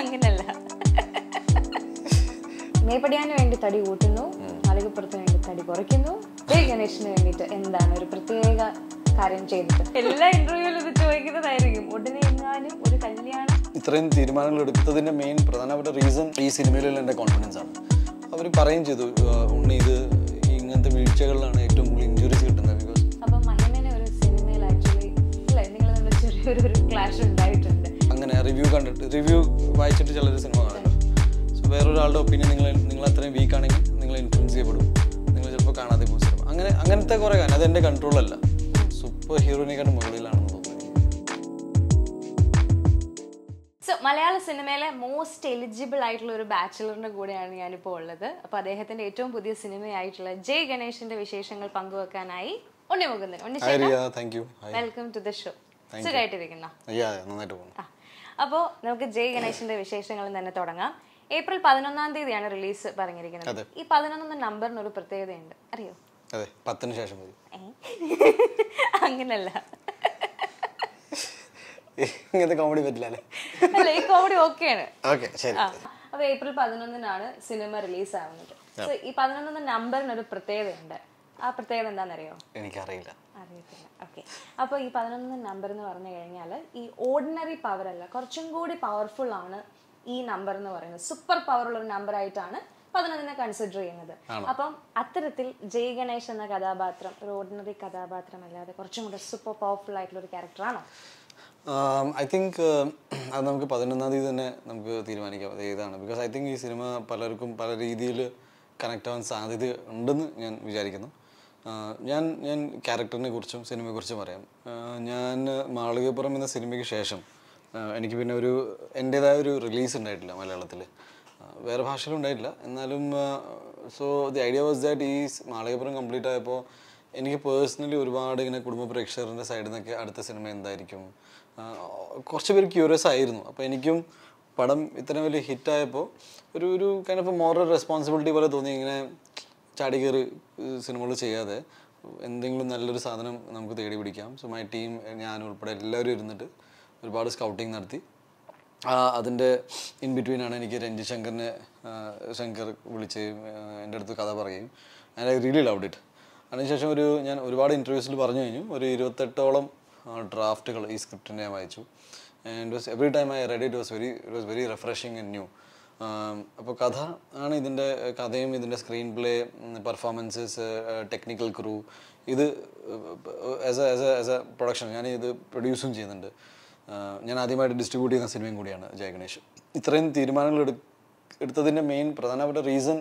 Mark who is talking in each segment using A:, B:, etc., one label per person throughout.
A: അങ്ങനല്ല മേപ്പടിയാന് വേണ്ടി തടി കൂട്ടുന്നു മലകപ്പുറത്ത് വേണ്ടി തടി കുറയ്ക്കുന്നു ഗണേഷിന് വേണ്ടിയിട്ട് എന്താണ് ഒരു പ്രത്യേക കാര്യം ചെയ്തിട്ട് എല്ലാ ഇന്റർവ്യൂവിലും ഇത് ചോദിക്കുന്നതായിരിക്കും ഉടനെ എങ്ങാനും ഒരു കല്യാണം
B: ഇത്രയും തീരുമാനങ്ങൾ എടുത്തതിന്റെ മെയിൻ പ്രധാനപ്പെട്ട റീസൺ ഈ സിനിമയിലുള്ള എന്റെ കോൺഫിഡൻസ് ആണ് അവർ പറയും ചെയ്തു ഉണ്ണി ഇത് ഇങ്ങനത്തെ വീഴ്ചകളിലാണ് ഏറ്റവും കൂടുതൽ ഇഞ്ചുറീസ് കിട്ടുന്നത് ബിക്കോസ്
A: അപ്പം മഹിമനെ ഒരു സിനിമയിൽ ആക്ച്വലി ഇല്ല നിങ്ങൾ ചെറിയൊരു ക്ലാഷ് ഉണ്ടായിട്ട്
B: റിവ്യൂ കണ്ടിട്ട് റിവ്യൂ വായിച്ചിട്ട് ചിലർ സിനിമ കാണുന്നുണ്ട് സോ വേറൊരാളുടെ ഒപ്പീനിയൻ നിങ്ങൾ നിങ്ങൾ അത്രയും വീക്ക് ആണെങ്കിൽ നിങ്ങൾ ഇൻഫ്ലുവൻസ് ചെയ്യപ്പെടും നിങ്ങൾ ചിലപ്പോൾ കാണാതെ പോകും സിനിമ അങ്ങനെ അങ്ങനത്തെ കുറേ കാര്യം അതെൻ്റെ കൺട്രോളല്ല സൂപ്പർ ഹീറോയിനെക്കാളും മുകളിലാണെന്ന് തോന്നുന്നു
A: സോ മലയാള സിനിമയിലെ മോസ്റ്റ് എലിജിബിൾ ആയിട്ടുള്ള ഒരു ബാച്ചിലറിന്റെ കൂടെയാണ് ഞാനിപ്പോൾ ഉള്ളത് അപ്പോൾ അദ്ദേഹത്തിന്റെ ഏറ്റവും പുതിയ സിനിമയായിട്ടുള്ള ജയ് ഗണേഷിന്റെ വിശേഷങ്ങൾ പങ്കുവെക്കാനായി Unni Mukundan Unni welcome to the show സുഖമായിട്ടിരിക്കുന്ന അപ്പോൾ നമുക്ക് ജയ് ഗണേശന്റെ വിശേഷങ്ങൾ തന്നെ തുടങ്ങാം ഏപ്രിൽ പതിനൊന്നാം തീയതിയാണ് റിലീസ് പറഞ്ഞിരിക്കുന്നത് ഈ പതിനൊന്നാം നമ്പറിന് ഒരു പ്രത്യേകതയുണ്ട് അറിയോ
B: അതെ പത്തിന് ശേഷം മതി അങ്ങനല്ല ഇങ്ങനത്തെ കോമഡി പറ്റില്ല
A: ഈ കോമഡി ഓക്കെയാണ് ഓക്കെ ശരി അപ്പോൾ ഏപ്രിൽ പതിനൊന്നിനാണ് സിനിമ റിലീസ് ആവുന്നത് ഈ പതിനൊന്നാം നമ്പറിന് ഒരു പ്രത്യേകതയുണ്ട് ആ പ്രത്യേകത എന്താണെന്നറിയോ എനിക്കറിയില്ല അറിയത്തില്ല ഓക്കെ അപ്പോൾ ഈ പതിനൊന്ന് നമ്പർ എന്ന് പറഞ്ഞു കഴിഞ്ഞാൽ ഈ ഓർഡിനറി പവർ അല്ല കുറച്ചും കൂടി പവർഫുൾ ആണ് ഈ നമ്പർ എന്ന് പറയുന്നത് സൂപ്പർ ഉള്ള ഒരു നമ്പർ ആയിട്ടാണ് പതിനൊന്നിനെ കൺസിഡർ ചെയ്യുന്നത് അപ്പം അത്തരത്തിൽ ജയ് ഗണേഷ് എന്ന കഥാപാത്രം ഒരു ഓർഡിനറി കഥാപാത്രം അല്ലാതെ കുറച്ചും കൂടെ സൂപ്പർ പവർഫുൾ ആയിട്ടുള്ള ഒരു ക്യാരക്ടറാണോ
B: ഐ തിങ്ക് അത് നമുക്ക് പതിനൊന്നാം തീയതി തന്നെ നമുക്ക് തീരുമാനിക്കാം അത് ഏതാണ് ബിക്കോസ് ഐ തിങ്ക് ഈ സിനിമ പലർക്കും പല രീതിയിൽ കണക്ട് ആവാൻ സാധ്യത ഉണ്ടെന്ന് ഞാൻ വിചാരിക്കുന്നു ഞാൻ ഞാൻ ക്യാരക്ടറിനെ കുറിച്ചും സിനിമയെക്കുറിച്ചും പറയാം ഞാൻ മാളികപ്പുറം എന്ന സിനിമയ്ക്ക് ശേഷം എനിക്ക് പിന്നെ ഒരു എൻ്റേതായ ഒരു റിലീസ് ഉണ്ടായിട്ടില്ല മലയാളത്തിൽ വേറെ ഭാഷയിലും ഉണ്ടായിട്ടില്ല എന്നാലും so the idea was that ഈ മാളികപ്പുറം കംപ്ലീറ്റ് ആയപ്പോൾ എനിക്ക് പേഴ്സണലി ഒരുപാട് ഇങ്ങനെ കുടുംബ പ്രേക്ഷകരുടെ സൈഡിൽ നിന്നൊക്കെ അടുത്ത സിനിമ എന്തായിരിക്കും കുറച്ച് പേര് ക്യൂരിയസ് ആയിരുന്നു അപ്പോൾ എനിക്കും പടം ഇത്രയും വലിയ ഹിറ്റായപ്പോൾ ഒരു ഒരു കൈൻഡ് ഓഫ് മോറൽ റെസ്പോൺസിബിലിറ്റി പോലെ തോന്നി ഇങ്ങനെ ചാടി കയറി സിനിമകൾ ചെയ്യാതെ എന്തെങ്കിലും നല്ലൊരു സാധനം നമുക്ക് തേടി പിടിക്കാം സോ മൈ ടീം ഞാൻ ഉൾപ്പെടെ എല്ലാവരും ഇരുന്നിട്ട് ഒരുപാട് സ്കൗട്ടിങ് നടത്തി അതിൻ്റെ ഇൻ ബിറ്റ്വീനാണ് എനിക്ക് രഞ്ജി ശങ്കറിനെ ശങ്കർ വിളിച്ച് എൻ്റെ അടുത്ത് കഥ പറയുകയും and I really loved it അതിനുശേഷം ഒരു ഞാൻ ഒരുപാട് ഇൻ്റർവ്യൂസിൽ പറഞ്ഞു കഴിഞ്ഞു ഒരു ഇരുപത്തെട്ടോളം ഡ്രാഫ്റ്റുകൾ ഈ സ്ക്രിപ്റ്റിൻ്റെ ഞാൻ വായിച്ചു and was every time I read it was very it was very refreshing and new അപ്പോൾ കഥ ആണ് ഇതിൻ്റെ കഥയും ഇതിൻ്റെ screen play performances technical crew ഇത് as a as a as a production ഞാൻ ഇത് പ്രൊഡ്യൂസും ചെയ്യുന്നുണ്ട് ഞാൻ ആദ്യമായിട്ട് ഡിസ്ട്രിബ്യൂട്ട് ചെയ്യുന്ന സിനിമയും കൂടിയാണ് ജയ ഗണേഷ് ഇത്രയും തീരുമാനങ്ങൾ എടു എടുത്തതിൻ്റെ മെയിൻ പ്രധാനപ്പെട്ട റീസൺ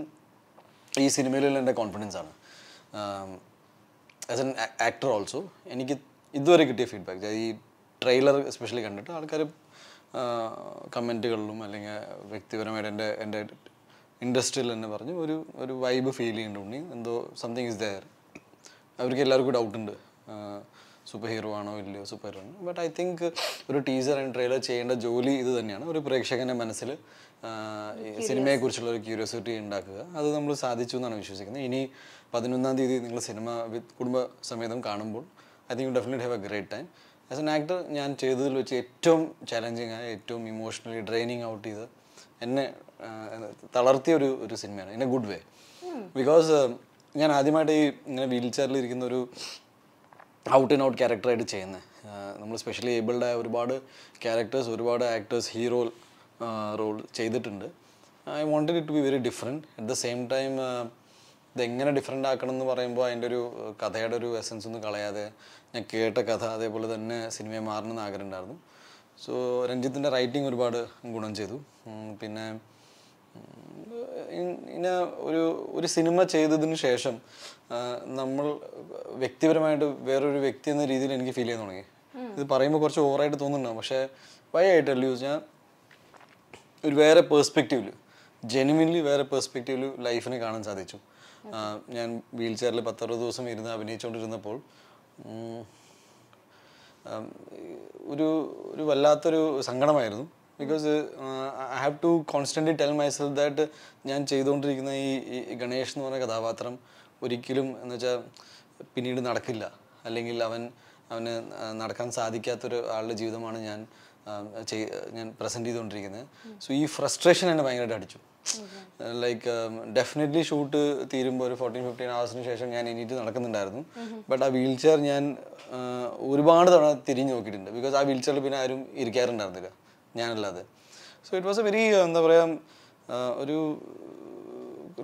B: ഈ സിനിമയിലുള്ള എൻ്റെ കോൺഫിഡൻസ് ആണ് ആസ് എൻ ആക്ടർ ഓൾസോ എനിക്ക് ഇതുവരെ കിട്ടിയ ഫീഡ്ബാക്ക് ഈ ട്രെയിലർ എസ്പെഷ്യലി കണ്ടിട്ട് ആൾക്കാർ കമൻറ്റുകളിലും അല്ലെങ്കിൽ വ്യക്തിപരമായിട്ട് എൻ്റെ എൻ്റെ ഇൻഡസ്ട്രിയിൽ തന്നെ പറഞ്ഞു ഒരു ഒരു വൈബ് ഫീൽ ചെയ്യുന്നുണ്ട് ഉണ്ണി എന്തോ സംതിങ് ഇസ് ദയർ അവർക്ക് എല്ലാവർക്കും ഉണ്ട് സൂപ്പർ ഹീറോ ആണോ ഇല്ലയോ സൂപ്പർ ഹീറോ ആണോ ബട്ട് ഐ തിങ്ക് ഒരു ടീസർ ആൻഡ് ട്രെയിലർ ചെയ്യേണ്ട ജോലി ഇത് തന്നെയാണ് ഒരു പ്രേക്ഷകൻ്റെ മനസ്സിൽ സിനിമയെക്കുറിച്ചുള്ള ഒരു ക്യൂരിയോസിറ്റി ഉണ്ടാക്കുക അത് നമ്മൾ സാധിച്ചു എന്നാണ് വിശ്വസിക്കുന്നത് ഇനി പതിനൊന്നാം തീയതി നിങ്ങൾ സിനിമ വിത്ത് കുടുംബ സമേതം കാണുമ്പോൾ I think you definite have a great time as an actor ഞാൻ ചെയ്തതിൽ വെച്ച് ഏറ്റവും ചലഞ്ചിങ് ആയ ഏറ്റവും ഇമോഷണലി ഡ്രെയിനിങ് ഔട്ട് ചെയ്ത് എന്നെ തളർത്തിയ ഒരു ഒരു സിനിമയാണ് in a good way because ഞാൻ ആദ്യമായിട്ട് ഈ ഇങ്ങനെ വീൽ ചെയറിൽ ഇരിക്കുന്ന ഒരു ഔട്ട് ആൻഡ് ഔട്ട് ക്യാരക്ടറായിട്ട് ചെയ്യുന്നത് നമ്മൾ സ്പെഷ്യലി ഏബിൾഡ് ആയ ഒരുപാട് ക്യാരക്ടേഴ്സ് ഒരുപാട് ആക്ടേഴ്സ് ഹീറോ റോൾ ചെയ്തിട്ടുണ്ട് I wanted it to be very different at the same time ഇതെങ്ങനെ ഡിഫറെൻ്റ് ആക്കണം എന്ന് പറയുമ്പോൾ അതിൻ്റെ ഒരു കഥയുടെ ഒരു എസൻസ് ഒന്നും കളയാതെ ഞാൻ കേട്ട കഥ അതേപോലെ തന്നെ സിനിമയെ മാറണമെന്ന് ആഗ്രഹമുണ്ടായിരുന്നു സോ രഞ്ജിത്തിൻ്റെ റൈറ്റിംഗ് ഒരുപാട് ഗുണം ചെയ്തു പിന്നെ ഇങ്ങനെ ഒരു ഒരു സിനിമ ചെയ്തതിന് ശേഷം നമ്മൾ വ്യക്തിപരമായിട്ട് വേറൊരു വ്യക്തി എന്ന രീതിയിൽ എനിക്ക് ഫീൽ ചെയ്യാൻ തുടങ്ങി ഇത് പറയുമ്പോൾ കുറച്ച് ഓവറായിട്ട് തോന്നുന്നുണ്ടാവും പക്ഷേ വൈ ആയിട്ട് ലൂസ് ഞാൻ ഒരു വേറെ പേഴ്സ്പെക്റ്റീവില് ജെനുവിൻലി വേറെ പേഴ്സ്പെക്റ്റീവില് ലൈഫിനെ കാണാൻ സാധിച്ചു ഞാൻ വീൽ ചെയറിൽ പത്തറുപത് ദിവസം ഇരുന്ന് അഭിനയിച്ചുകൊണ്ടിരുന്നപ്പോൾ ഒരു ഒരു വല്ലാത്തൊരു സങ്കടമായിരുന്നു because I have to constant tell myself that ഞാൻ ചെയ്തുകൊണ്ടിരിക്കുന്ന ഈ ഗണേഷ് എന്ന് പറഞ്ഞ കഥാപാത്രം ഒരിക്കലും എന്ന് വെച്ചാൽ പിന്നീട് നടക്കില്ല അല്ലെങ്കിൽ അവൻ അവന് നടക്കാൻ സാധിക്കാത്തൊരു ആളുടെ ജീവിതമാണ് ഞാൻ ഞാൻ പ്രസൻറ്റ് ചെയ്തുകൊണ്ടിരിക്കുന്നത് സോ ഈ ഫ്രസ്ട്രേഷൻ എന്നെ ഭയങ്കരമായിട്ട് അടിച്ചു ലൈക്ക് ഡെഫിനറ്റ്ലി ഷൂട്ട് തീരുമ്പോൾ ഒരു ഫോർട്ടീൻ ഫിഫ്റ്റീൻ അവേഴ്സിന് ശേഷം ഞാൻ എണീറ്റ് നടക്കുന്നുണ്ടായിരുന്നു ബട്ട് mm-hmm. ആ വീൽ ചെയർ ഞാൻ ഒരുപാട് തവണ തിരിഞ്ഞു നോക്കിയിട്ടുണ്ട് ബിക്കോസ് ആ വീൽ ചെയറിൽ പിന്നെ ആരും ഇരിക്കാറുണ്ടായിരുന്നില്ല ഞാനല്ലാതെ so it was a very എന്താ പറയുക ഒരു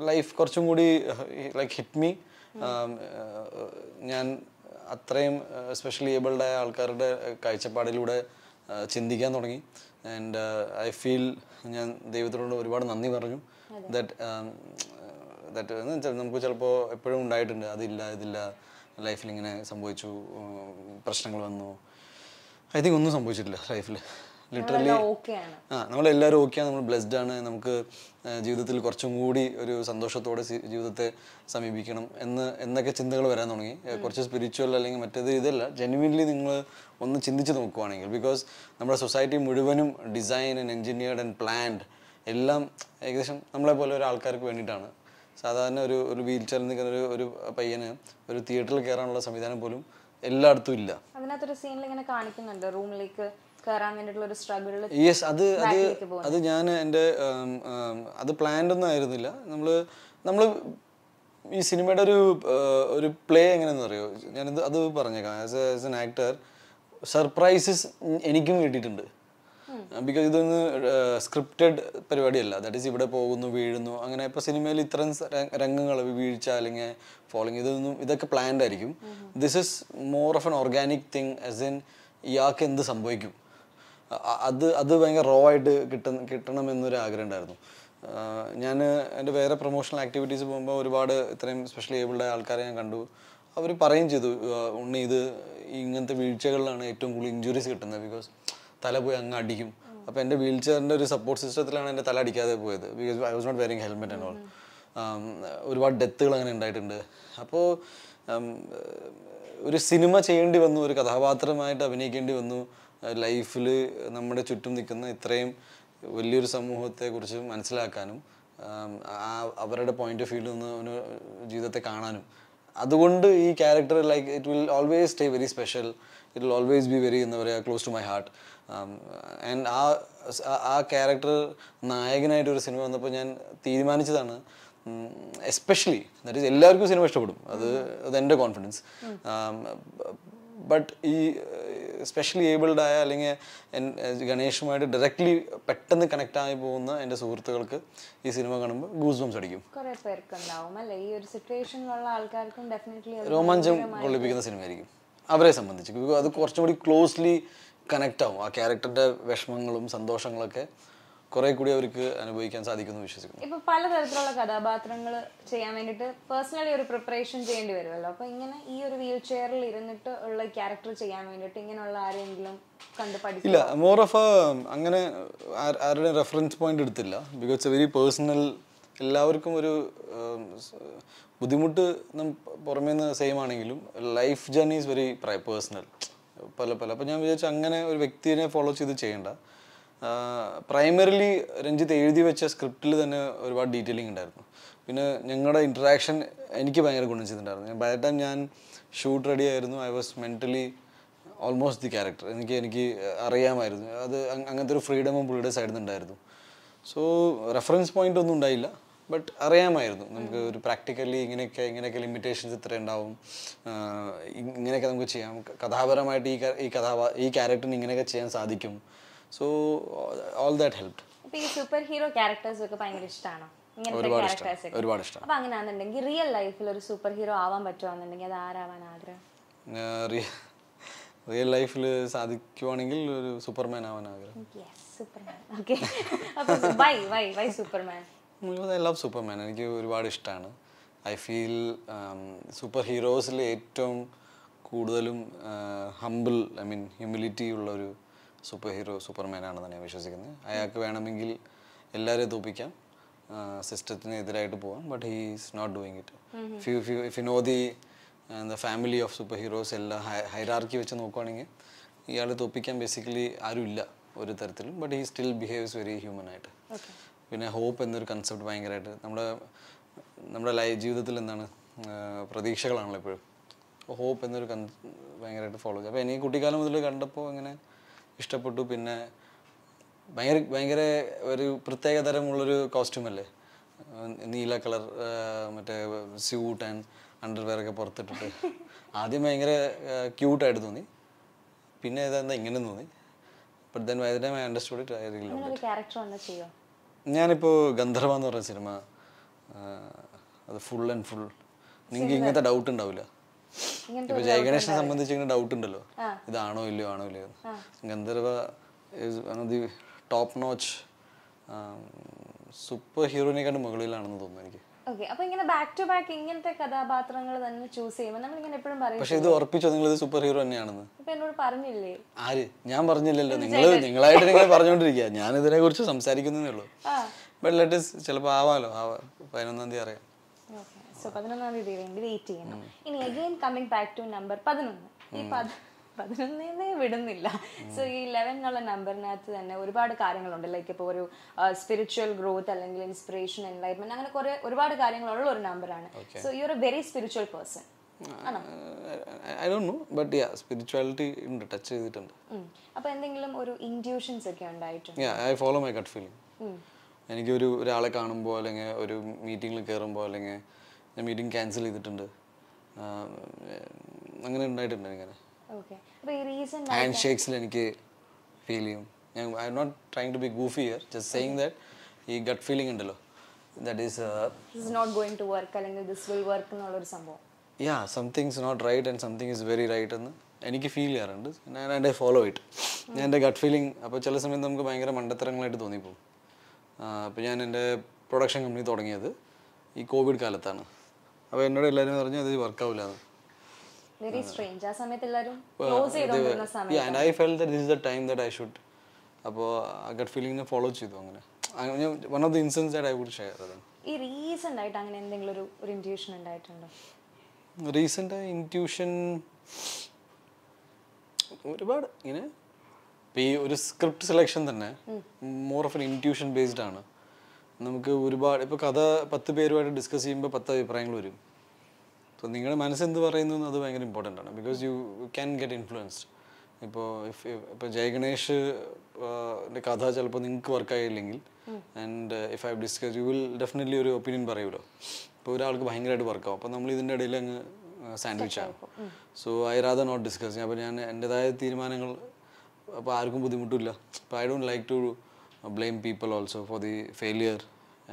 B: ലൈഫ് കുറച്ചും കൂടി ലൈക്ക് ഹിറ്റ് മീ ഞാൻ അത്രയും സ്പെഷ്യലി uh, ഏബിൾഡായ ആൾക്കാരുടെ uh, കാഴ്ചപ്പാടിലൂടെ uh, ചിന്തിക്കാൻ തുടങ്ങി ആൻഡ് ഐ ഫീൽ ഞാൻ ദൈവത്തിനോട് ഒരുപാട് നന്ദി പറഞ്ഞു ദാറ്റ് um, uh, ദാറ്റ് നമുക്ക് ചിലപ്പോൾ എപ്പോഴും ഉണ്ടായിട്ടുണ്ട് അതില്ല ഇതില്ല ലൈഫിൽ ഇങ്ങനെ സംഭവിച്ചു പ്രശ്നങ്ങൾ വന്നു ഐ തിങ്ക് ഒന്നും സംഭവിച്ചിട്ടില്ല ലൈഫിൽ ലിറ്ററലി ആ നമ്മളെല്ലാവരും ആണ് നമ്മൾ ബ്ലെസ്ഡ് ആണ് നമുക്ക് ജീവിതത്തിൽ കുറച്ചും കൂടി ഒരു സന്തോഷത്തോടെ ജീവിതത്തെ സമീപിക്കണം എന്ന് എന്നൊക്കെ ചിന്തകൾ വരാൻ തുടങ്ങി കുറച്ച് സ്പിരിച്വൽ അല്ലെങ്കിൽ മറ്റേത് ഇതല്ല ജെനുവിൻലി നിങ്ങൾ ഒന്ന് ചിന്തിച്ച് നോക്കുവാണെങ്കിൽ ബിക്കോസ് നമ്മുടെ സൊസൈറ്റി മുഴുവനും design and engineered and planned എല്ലാം ഏകദേശം നമ്മളെ പോലെ ഒരു ആൾക്കാർക്ക് വേണ്ടിയിട്ടാണ് സാധാരണ ഒരു ഒരു വീൽ ചെയറിൽ നിൽക്കുന്ന ഒരു ഒരു പയ്യന് ഒരു തിയേറ്ററിൽ കയറാനുള്ള സംവിധാനം പോലും എല്ലായിടത്തും ഇല്ല
A: അതിനകത്തൊരു സീനിൽ ഇങ്ങനെ കാണിക്കുന്നുണ്ട് റൂമിലേക്ക് ഒരു സ്ട്രഗിൾ യെസ് അത് അത് അത്
B: ഞാൻ എൻ്റെ അത് പ്ലാൻഡ് ഒന്നും ആയിരുന്നില്ല നമ്മൾ നമ്മൾ ഈ സിനിമയുടെ ഒരു ഒരു പ്ലേ എങ്ങനെയെന്ന് അറിയോ ഞാനിത് അത് പറഞ്ഞേക്കാം as as an actor surprises എനിക്കും കിട്ടിയിട്ടുണ്ട് ബിക്കോസ് ഇതൊന്ന് സ്ക്രിപ്റ്റഡ് പരിപാടിയല്ല ദാറ്റ് ഈസ് ഇവിടെ പോകുന്നു വീഴുന്നു അങ്ങനെ ഇപ്പോൾ സിനിമയിൽ ഇത്രയും രംഗങ്ങൾ വീഴ്ച അല്ലെങ്കിൽ ഫോളോയിങ് ഇതൊന്നും ഇതൊക്കെ പ്ലാൻഡ് ആയിരിക്കും this is more of an organic thing as in ഇയാൾക്ക് എന്ത് സംഭവിക്കും അത് അത് ഭയങ്കര റോ ആയിട്ട് കിട്ടണം എന്നൊരു ആഗ്രഹം ഉണ്ടായിരുന്നു ഞാൻ എൻ്റെ വേറെ പ്രൊമോഷണൽ ആക്ടിവിറ്റീസ് പോകുമ്പോൾ ഒരുപാട് ഇത്രയും സ്പെഷ്യലി ഏബിൾഡ് ആൾക്കാരെ ഞാൻ കണ്ടു അവർ പറയും ചെയ്തു ഉണ്ണി ഇത് ഇങ്ങനത്തെ വീഴ്ചകളിലാണ് ഏറ്റവും കൂടുതൽ ഇഞ്ചുറീസ് കിട്ടുന്നത് ബിക്കോസ് തല പോയി അങ്ങ് അടിക്കും അപ്പോൾ എൻ്റെ വീൽ ചെയറിൻ്റെ ഒരു സപ്പോർട്ട് സിസ്റ്റത്തിലാണ് എൻ്റെ തല അടിക്കാതെ പോയത് because I was not wearing helmet and all ഒരുപാട് ഡെത്തുകൾ അങ്ങനെ ഉണ്ടായിട്ടുണ്ട് അപ്പോൾ ഒരു സിനിമ ചെയ്യേണ്ടി വന്നു ഒരു കഥാപാത്രമായിട്ട് അഭിനയിക്കേണ്ടി വന്നു ലൈഫിൽ നമ്മുടെ ചുറ്റും നിൽക്കുന്ന ഇത്രയും വലിയൊരു സമൂഹത്തെക്കുറിച്ച് മനസ്സിലാക്കാനും ആ അവരുടെ പോയിന്റ് ഓഫ് വ്യൂവിൽ നിന്ന് ജീവിതത്തെ കാണാനും അതുകൊണ്ട് ഈ character like it will always stay very special it will always be very എന്ന് പറയുക close to my heart and ആ ആ ക്യാരക്ടർ നായകനായിട്ട് ഒരു സിനിമ വന്നപ്പോൾ ഞാൻ തീരുമാനിച്ചതാണ് എസ്പെഷ്യലി ദാറ്റ് ഈസ് എല്ലാവർക്കും സിനിമ ഇഷ്ടപ്പെടും അത് അത് എൻ്റെ കോൺഫിഡൻസ് ബട്ട് ഈ സ്പെഷ്യലി ഏബിൾഡ് ആയ അല്ലെങ്കിൽ ഗണേഷുമായിട്ട് ഡയറക്റ്റ്ലി പെട്ടെന്ന് കണക്ട് ആയി പോകുന്ന എൻ്റെ സുഹൃത്തുക്കൾക്ക് ഈ സിനിമ കാണുമ്പോൾ ഗൂസ് ബംസ് അടിക്കും
A: രോമാഞ്ചം കൊള്ളിപ്പിക്കുന്ന
B: ആയിരിക്കും അവരെ സംബന്ധിച്ച് അത് കുറച്ചും കൂടി ക്ലോസ്ലി കണക്ട് ആവും ആ ക്യാരക്ടറിന്റെ വിഷമങ്ങളും സന്തോഷങ്ങളൊക്കെ കുറെ കൂടി അവർക്ക് അനുഭവിക്കാൻ സാധിക്കുന്നു വിശ്വസിക്കുന്നു
A: ഇപ്പൊ പലതരത്തിലുള്ള കഥാപാത്രങ്ങൾ ചെയ്യാൻ വേണ്ടിട്ട് പേഴ്സണലി ഒരു പ്രിപ്പറേഷൻ ചെയ്യേണ്ടി വരുമല്ലോ അപ്പൊ ഇങ്ങനെ ഈ ഒരു വീൽ ചെയറിൽ ഇരുന്നിട്ട് ഉള്ള ക്യാരക്ടർ ചെയ്യാൻ വേണ്ടിട്ട് ഇങ്ങനെയുള്ള ആരെങ്കിലും ഇല്ല
B: മോർ ഓഫ് അങ്ങനെ ആരുടെ റെഫറൻസ് പോയിന്റ് എടുത്തില്ല ബിക്കോസ് വെരി പേഴ്സണൽ എല്ലാവർക്കും ഒരു ബുദ്ധിമുട്ട് പുറമേ നിന്ന് സെയിം ആണെങ്കിലും life journey is very personal പല പല അപ്പം ഞാൻ വിചാരിച്ചു അങ്ങനെ ഒരു വ്യക്തിനെ ഫോളോ ചെയ്ത് ചെയ്യേണ്ട പ്രൈമറിലി രഞ്ജിത്ത് എഴുതി വെച്ച സ്ക്രിപ്റ്റിൽ തന്നെ ഒരുപാട് ഡീറ്റെയിലിംഗ് ഉണ്ടായിരുന്നു പിന്നെ ഞങ്ങളുടെ ഇൻട്രാക്ഷൻ എനിക്ക് ഭയങ്കര ഗുണം ചെയ്തിട്ടുണ്ടായിരുന്നു ബൈ ടൈം ഞാൻ ഷൂട്ട് റെഡി ആയിരുന്നു I was mentally almost the character എനിക്ക് എനിക്ക് അറിയാമായിരുന്നു അത് അങ്ങനത്തെ ഒരു ഫ്രീഡമും പുള്ളിയുടെ സൈഡിൽ നിന്നുണ്ടായിരുന്നു സോ റെഫറൻസ് പോയിന്റ് ഒന്നും ഉണ്ടായില്ല ബട്ട് അറിയാമായിരുന്നു നമുക്ക് ഒരു പ്രാക്ടിക്കലി ഇങ്ങനെയൊക്കെ ഇങ്ങനെയൊക്കെ ലിമിറ്റേഷൻസ് ഇത്ര ഉണ്ടാവും ഇങ്ങനെയൊക്കെ നമുക്ക് ചെയ്യാം കഥാപരമായിട്ട് ഈ ഈ കഥാപാ ഈ ക്യാരക്ടറിന് ഇങ്ങനെയൊക്കെ ചെയ്യാൻ സാധിക്കും so all that help
A: super hero characters ഒക്കെ ഭയങ്കര ഇഷ്ടമാണോ ഒരുപാട് ഇഷ്ടം ഒരുപാട് അങ്ങനെയാണെന്നുണ്ടെങ്കിൽ റിയൽ ലൈഫിൽ ഒരു സൂപ്പർ ഹീറോ ആവാൻ പറ്റുവാന്നുണ്ടെങ്കിൽ അത് ആരാവാൻ ആഗ്രഹം
B: റിയൽ ലൈഫിൽ സാധിക്കുവാണെങ്കിൽ ഒരു സൂപ്പർമാൻ ആവാൻ ആഗ്രഹം സൂപ്പർമാൻ എനിക്ക് ഒരുപാട് ഇഷ്ടമാണ് ഐ ഫീൽ സൂപ്പർ ഹീറോസിൽ ഏറ്റവും കൂടുതലും ഹംബിൾ ഐ മീൻ ഹ്യൂമിലിറ്റി ഒരു സൂപ്പർ ഹീറോ ആണെന്ന് ഞാൻ വിശ്വസിക്കുന്നത് അയാൾക്ക് വേണമെങ്കിൽ എല്ലാവരെയും തോപ്പിക്കാം സിസ്റ്റത്തിന് എതിരായിട്ട് പോവാം but he is not doing it few few if you know the എന്താ ഫാമിലി ഓഫ് സൂപ്പർ ഹീറോസ് എല്ലാം ഹൈറാർക്കി വെച്ച് നോക്കുവാണെങ്കിൽ ഇയാൾ തോപ്പിക്കാൻ ബേസിക്കലി ആരും ഇല്ല ഒരു തരത്തിലും but he still behaves very human ആയിട്ട് പിന്നെ ഹോപ്പ് എന്നൊരു കൺസെപ്റ്റ് ഭയങ്കരമായിട്ട് നമ്മുടെ നമ്മുടെ ലൈ ജീവിതത്തിൽ എന്താണ് പ്രതീക്ഷകളാണല്ലോ എപ്പോഴും ഹോപ്പ് എന്നൊരു കൺ ഭയങ്കരമായിട്ട് ഫോളോ ചെയ്യും അപ്പോൾ എനിക്ക് കുട്ടിക്കാലം മുതൽ കണ്ടപ്പോൾ ഇങ്ങനെ ഇഷ്ടപ്പെട്ടു പിന്നെ ഭയങ്കര ഭയങ്കര ഒരു പ്രത്യേക തരമുള്ളൊരു കോസ്റ്റ്യൂം അല്ലേ നീല കളർ മറ്റേ സ്യൂട്ട് ആൻഡ് അണ്ടർവെയറൊക്കെ പുറത്തിട്ടിട്ട് ആദ്യം ഭയങ്കര ക്യൂട്ടായിട്ട് തോന്നി പിന്നെ ഇതെന്താ ഇങ്ങനെ തോന്നി ഞാനിപ്പോ ദെൻ ഗന്ധർവ എന്ന് പറഞ്ഞ സിനിമ അത് ഫുൾ ആൻഡ് ഫുൾ
A: നിങ്ങൾക്ക് ഇങ്ങനത്തെ ഡൗട്ട് ഉണ്ടാവില്ല ഇപ്പൊ ജയഗണേഷിനെ സംബന്ധിച്ച്
B: ഇങ്ങനെ ഡൗട്ട് ഉണ്ടല്ലോ ഇതാണോ ഇല്ലയോ ആണോ ഇല്ലയോ Gandharva is one of the top notch super ഹീറോയിനെക്കാണ്ട് മുകളിലാണെന്ന് തോന്നുന്നു എനിക്ക്
A: അപ്പോൾ ഇങ്ങനെ ബാക്ക് ടു ബാക്ക് ഇങ്ങനത്തെ കഥാപാത്രങ്ങൾ തന്നെ ചൂസ് ചെയ്യുമ്പോൾ നമ്മൾ ഇങ്ങനെ എപ്പോഴും പറയും പക്ഷേ ഇത്
B: ഉറപ്പിച്ചോ നിങ്ങൾ ഇത് സൂപ്പർ ഹീറോ തന്നെയാണെന്ന്
A: ഇപ്പോ എന്നോട് പറഞ്ഞില്ലേ
B: ആര് ഞാൻ പറഞ്ഞില്ലല്ലോ നിങ്ങൾ നിങ്ങളായിട്ട് നിങ്ങൾ പറഞ്ഞുകൊണ്ടിരിക്കുക ഞാൻ ഇതിനെക്കുറിച്ച് കുറിച്ച് സംസാരിക്കുന്നേ ഉള്ളൂ ബട്ട് ലെറ്റ് ചിലപ്പോൾ ആവാമല്ലോ ആവാം പതിനൊന്നാം തീയതി അറിയാം
A: സോ പതിനൊന്നാം തീയതി വേണ്ടി വെയിറ്റ് ചെയ്യുന്നു ഇനി again coming back to number പതിനൊന്ന് ഈ പതിനൊന്നേ വിടുന്നില്ല സോ ഈ ലെവൻ എന്നുള്ള നമ്പറിനകത്ത് തന്നെ ഒരുപാട് കാര്യങ്ങളുണ്ട് ലൈക്ക് ഇപ്പോൾ ഒരു സ്പിരിച്വൽ ഗ്രോത്ത് അല്ലെങ്കിൽ ഇൻസ്പിറേഷൻ എൻലൈറ്റ്മെന്റ് അങ്ങനെ കുറെ ഒരുപാട് കാര്യങ്ങളുള്ള ഒരു നമ്പറാണ് so you are a very spiritual person എന്തെങ്കിലും ഒരു ഇൻഡ്യൂഷൻസ് ഒക്കെ
B: I follow my gut feeling എനിക്കൊരു ഒരാളെ കാണുമ്പോ അല്ലെങ്കിൽ ഒരു മീറ്റിംഗിൽ കയറുമ്പോൾ അല്ലെങ്കിൽ ഞാൻ മീറ്റിംഗ് ക്യാൻസൽ ചെയ്തിട്ടുണ്ട് അങ്ങനെ ഉണ്ടായിട്ടുണ്ട് ഹാൻഡ് ഷേക്സിൽ എനിക്ക് ഫീൽ ചെയ്യും ഞാൻ I am not try to be goofy here just saying that ഈ ഗട്ട് ഫീലിംഗ് ഉണ്ടല്ലോ that is
A: not going to work will work സംഭവം
B: yeah not right and something very right എനിക്ക് ഫീൽ ചെയ്യാറുണ്ട് hmm. ഞാൻ എൻ്റെ follow ആയിട്ട് ഞാൻ എൻ്റെ ഗട്ട് ഫീലിംഗ് അപ്പോൾ ചില സമയത്ത് നമുക്ക് ഭയങ്കര മണ്ടത്തരങ്ങളായിട്ട് തോന്നിപ്പോകും അപ്പോൾ ഞാൻ എൻ്റെ പ്രൊഡക്ഷൻ കമ്പനി തുടങ്ങിയത് ഈ കോവിഡ് കാലത്താണ് അപ്പൊ എന്നോട് എല്ലാരും പറഞ്ഞു അത് വർക്കാവില്ല
A: very strange
B: I this the time I should follow ചെയ്തു അങ്ങനെ one of the incidents I would share
A: ഈ റീസെന്റ് ആയിട്ട് അങ്ങനെ എന്തെങ്കിലും ഒരു ഒരു ഇൻട്യൂഷൻ ഉണ്ടായിട്ടുണ്ടോ
B: റീസെന്റ് ഇൻട്യൂഷൻ
A: ഒരുപാട് ഇങ്ങനെ
B: ഈ ഒരു സ്ക്രിപ്റ്റ് സെലക്ഷൻ തന്നെ മോർ ഓഫ് ഇൻട്യൂഷൻ ബേസ്ഡ് ആണ് നമുക്ക് ഒരുപാട് ഇപ്പോൾ കഥ പത്ത് പേരുമായിട്ട് ഡിസ്കസ് ചെയ്യുമ്പോൾ പത്ത് അഭിപ്രായങ്ങൾ വരും സോ നിങ്ങളുടെ മനസ്സെന്ത് പറയുന്നു അത് ഭയങ്കര ഇമ്പോർട്ടൻ്റ് ആണ് because you can get influenced ഇപ്പോൾ ഇഫ് ഇപ്പോൾ ജയഗണേഷ് കഥ ചിലപ്പോൾ നിങ്ങൾക്ക് വർക്കായില്ലെങ്കിൽ and if I discuss you will definitely ഒരു ഒപ്പീനിയൻ പറയുമല്ലോ ഇപ്പോൾ ഒരാൾക്ക് ഭയങ്കരമായിട്ട് വർക്കാവും അപ്പോൾ നമ്മൾ ഇതിൻ്റെ ഇടയിൽ അങ്ങ് സാൻഡ്വിച്ച് ആകും so I rather not discuss ചെയ്യാം അപ്പോൾ ഞാൻ എൻ്റെതായ തീരുമാനങ്ങൾ അപ്പോൾ ആർക്കും ബുദ്ധിമുട്ടില്ല അപ്പോൾ I don't like to blame people also for the failure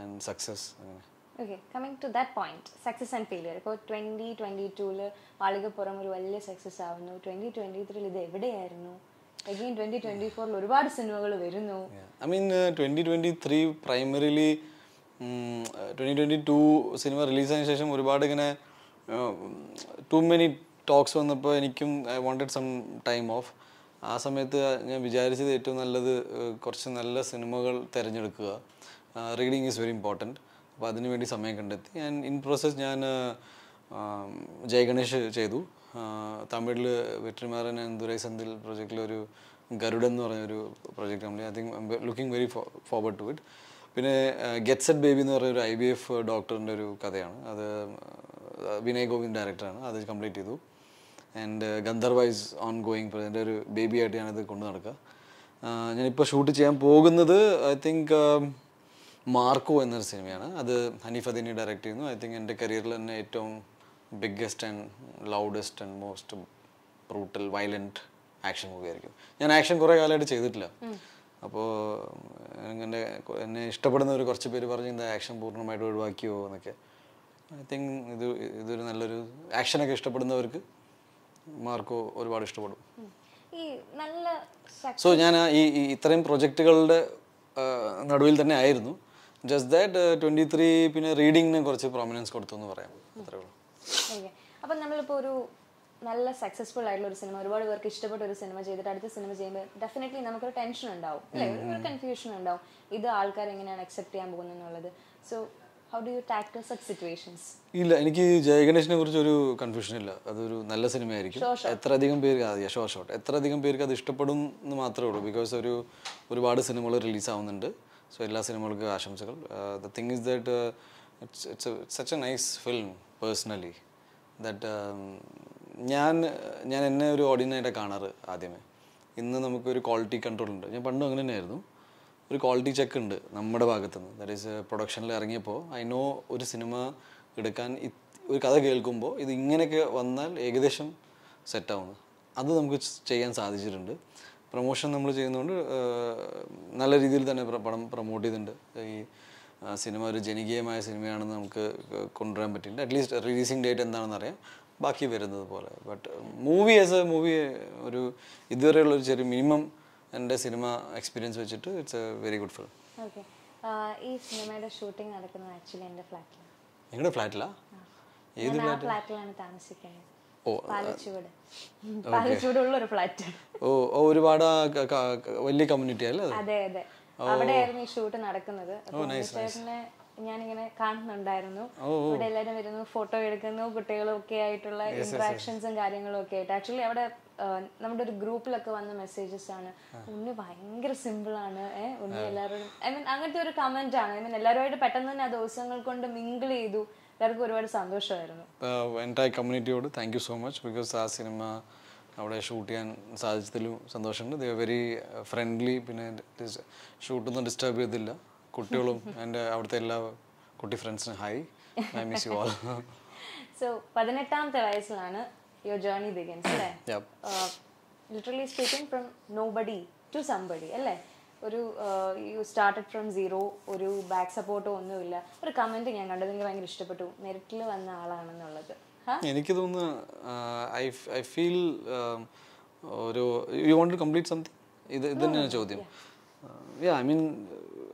B: and success അങ്ങനെ
A: okay coming to that point success and failure ഇപ്പോൾ ട്വൻറ്റി ട്വൻറ്റി ടൂവിൽ ആളുകൾപ്പുറം ഒരു വലിയ സക്സസ് ആവുന്നു ട്വൻറ്റി ട്വൻറ്റി ത്രീയിൽ ഇത് എവിടെയായിരുന്നു അഗെയിൻ ട്വൻറ്റി ട്വൻറ്റി ഫോറിൽ ഒരുപാട് സിനിമകൾ വരുന്നു
B: I mean twenty twenty three primarily twenty twenty two സിനിമ റിലീസായതിനു ശേഷം ഒരുപാട് ഇങ്ങനെ ടു മെനി ടോക്സ് വന്നപ്പോൾ എനിക്കും I wanted some time off ആ സമയത്ത് ഞാൻ വിചാരിച്ചത് ഏറ്റവും നല്ലത് കുറച്ച് നല്ല സിനിമകൾ തിരഞ്ഞെടുക്കുക റീഡിങ് ഈസ് വെരി ഇമ്പോർട്ടൻറ്റ് അപ്പോൾ അതിനുവേണ്ടി സമയം കണ്ടെത്തി ഞാൻ ഇൻ പ്രോസസ് ഞാൻ ജയഗണേഷ് ചെയ്തു തമിഴിൽ വെറ്റിമാരൻ ദുരൈ സന്ധിൽ പ്രൊജക്റ്റിലൊരു ഗരുഡൻ എന്ന് പറഞ്ഞൊരു പ്രൊജക്റ്റ് നമ്മൾ I think looking very forward to it പിന്നെ ഗെറ്റ്സെറ്റ് ബേബി എന്ന് പറഞ്ഞൊരു ഐ ബി എഫ് ഡോക്ടറിൻ്റെ ഒരു കഥയാണ് അത് വിനയ് ഗോവിന്ദ് ഡയറക്ടറാണ് അത് കംപ്ലീറ്റ് ചെയ്തു ആൻഡ് ഗന്ധർവൈസ് ഓൺ ഗോയിങ് എൻ്റെ ഒരു ബേബി ആയിട്ട് ഞാനത് കൊണ്ടു നടക്കുക ഞാനിപ്പോൾ ഷൂട്ട് ചെയ്യാൻ പോകുന്നത് ഐ തിങ്ക് മാർക്കോ എന്നൊരു സിനിമയാണ് അത് ഹനീഫ് അദീനി ഡയറക്റ്റ് ചെയ്യുന്നു ഐ തിങ്ക് എൻ്റെ കരിയറിൽ തന്നെ ഏറ്റവും biggest and loudest and most brutal violent action movie ആയിരിക്കും ഞാൻ ആക്ഷൻ കുറേ കാലമായിട്ട് ചെയ്തിട്ടില്ല അപ്പോൾ എൻ്റെ എന്നെ ഇഷ്ടപ്പെടുന്ന ഒരു കുറച്ച് പേര് പറഞ്ഞു ഇത് ആക്ഷൻ പൂർണ്ണമായിട്ട് ഒഴിവാക്കിയോ എന്നൊക്കെ ഐ തിങ്ക് ഇത് ഇതൊരു നല്ലൊരു ആക്ഷനൊക്കെ ഇഷ്ടപ്പെടുന്നവർക്ക് മാർക്കോ ഒരുപാട് ഇഷ്ടപ്പെടും സോ ഞാൻ ഈ ഇത്രയും പ്രൊജക്റ്റുകളുടെ നടുവിൽ തന്നെ ആയിരുന്നു ജസ്റ്റ് ദാറ്റ് ട്വന്റി ത്രീ പിന്നെ റീഡിങ്ങിന് കുറച്ച് പ്രോമിനൻസ് കൊടുത്തു എന്ന് പറയാം
A: അപ്പം നമ്മളിപ്പോൾ ഒരു നല്ല സക്സസ്ഫുൾ ആയിട്ടുള്ള ഒരു സിനിമ ഒരുപാട് പേർക്ക് ഇഷ്ടപ്പെട്ട ഒരു സിനിമ ചെയ്തിട്ട് അടുത്ത സിനിമ ചെയ്യുമ്പോൾ ഡെഫിനറ്റ്ലി നമുക്കൊരു ടെൻഷൻ ഉണ്ടാവും അല്ലേ ഒരു കൺഫ്യൂഷൻ ഉണ്ടാവും ഇത് ആൾക്കാർ എങ്ങനെയാണ് അക്സെപ്റ്റ് ചെയ്യാൻ പോകുന്നത് എന്നുള്ളത് സോ
B: ഇല്ല എനിക്ക് ജയഗണേഷിനെ കുറിച്ച് ഒരു കൺഫ്യൂഷൻ ഇല്ല അതൊരു നല്ല സിനിമയായിരിക്കും എത്ര അധികം പേർക്ക് അത് ഷോ ഷോട്ട് എത്ര അധികം പേർക്ക് അത് ഇഷ്ടപ്പെടും എന്ന് മാത്രമേ ഉള്ളൂ ബിക്കോസ് ഒരു ഒരുപാട് സിനിമകൾ റിലീസ് ആവുന്നുണ്ട് സോ എല്ലാ സിനിമകൾക്കും ആശംസകൾ the thing is that it's such a nice film personally that ഞാൻ ഞാൻ എന്നെ ഒരു ഓഡിയനായിട്ടാണ് കാണാറ് ആദ്യമേ ഇന്ന് നമുക്കൊരു ക്വാളിറ്റി കൺട്രോൾ ഉണ്ട് ഞാൻ പണ്ടും അങ്ങനെ തന്നെയായിരുന്നു ഒരു ക്വാളിറ്റി ചെക്ക് ഉണ്ട് നമ്മുടെ ഭാഗത്തുനിന്ന് ദാറ്റ് ഈസ് പ്രൊഡക്ഷനിൽ ഇറങ്ങിയപ്പോൾ ഐ നോ ഒരു സിനിമ എടുക്കാൻ ഒരു കഥ കേൾക്കുമ്പോൾ ഇത് ഇങ്ങനെയൊക്കെ വന്നാൽ ഏകദേശം സെറ്റാവുന്നു അത് നമുക്ക് ചെയ്യാൻ സാധിച്ചിട്ടുണ്ട് പ്രൊമോഷൻ നമ്മൾ ചെയ്യുന്നതുകൊണ്ട് uh, നല്ല രീതിയിൽ തന്നെ പടം പ്രൊമോട്ട് ചെയ്തിട്ടുണ്ട് ഈ സിനിമ ഒരു ജനകീയമായ സിനിമയാണെന്ന് നമുക്ക് uh, കൊണ്ടുവരാൻ പറ്റില്ല അറ്റ്ലീസ്റ്റ് റിലീസിങ് ഡേറ്റ് എന്താണെന്ന് അറിയാം ബാക്കി വരുന്നത് പോലെ but movie as a movie ഒരു ഇതുവരെയുള്ള ഒരു ചെറിയ മിനിമം എൻ്റെ സിനിമ എക്സ്പീരിയൻസ് വെച്ചിട്ട് it's a very good film
A: okay ഈ സിനിമയുടെ ഷൂട്ടിംഗ് നടക്കുന്നത് ആക്ച്വലി എൻ്റെ ഫ്ലാറ്റിൽ നിങ്ങളുടെ ഫ്ലാറ്റിലാ ഏത് ഫ്ലാറ്റിലാണ് താമസിക്കുന്നത്
B: ഓ ഒരുപാട് വലിയ കമ്മ്യൂണിറ്റി അല്ലേ
A: അതെ അതെ അവിടെയായിരുന്നു ഈ ഷൂട്ട് നടക്കുന്നത് ഞാനിങ്ങനെ കാണുന്നുണ്ടായിരുന്നു ഇവിടെ എല്ലാരും വരുന്നു ഫോട്ടോ എടുക്കുന്നു കുട്ടികളും ഒക്കെ ആയിട്ടുള്ള ഇന്ററാക്ഷൻസും കാര്യങ്ങളും ഒക്കെ ആയിട്ട് ആക്ച്വലി അവിടെ നമ്മുടെ ഒരു ഗ്രൂപ്പിലൊക്കെ വന്ന മെസ്സേജസ് ആണ് ഉണ്ണി ഭയങ്കര ആണ് ഏഹ് ഉണ്ണി എല്ലാവരോടും ഐ മീൻ അങ്ങനത്തെ ഒരു കമന്റ് ആണ് ഐ മീൻ എല്ലാവരുമായിട്ട് പെട്ടെന്ന് തന്നെ ആ ദിവസങ്ങൾ കൊണ്ട് മിങ്കിൾ ചെയ്തു എല്ലാവർക്കും ഒരുപാട് സന്തോഷമായിരുന്നു
B: എൻ്റെ കമ്മ്യൂണിറ്റിയോട് thank you so much because ആ സിനിമ അവിടെ ഷൂട്ട് ചെയ്യാൻ സാധിച്ചതിലും സന്തോഷമുണ്ട് ദ വെരി ഫ്രണ്ട്ലി പിന്നെ ഷൂട്ടൊന്നും ഡിസ്റ്റർബ് ചെയ്തില്ല കുട്ടികളും എൻ്റെ അവിടുത്തെ എല്ലാ കുട്ടി ഫ്രണ്ട്സിനും hi I miss you all
A: so പതിനെട്ടാമത്തെ വയസ്സിലാണ് യുവർ ജേർണി ബിഗിൻസ് അല്ലേ literally speaking from nobody to somebody അല്ലേ ഒരു യു സ്റ്റാർട്ടഡ് ഫ്രം സീറോ ഒരു ബാക്ക് സപ്പോർട്ടോ ഒന്നുമില്ല ഒരു കമന്റ് ഞാൻ കണ്ടത് എനിക്ക് ഭയങ്കര ഇഷ്ടപ്പെട്ടു മെറിറ്റിൽ വന്ന ആളാണെന്നുള്ളത് എനിക്ക്
B: തോന്നുന്നു ഐ uh, ഫീൽ um, ഒരു oh, ചോദ്യം ഐ മീൻ uh,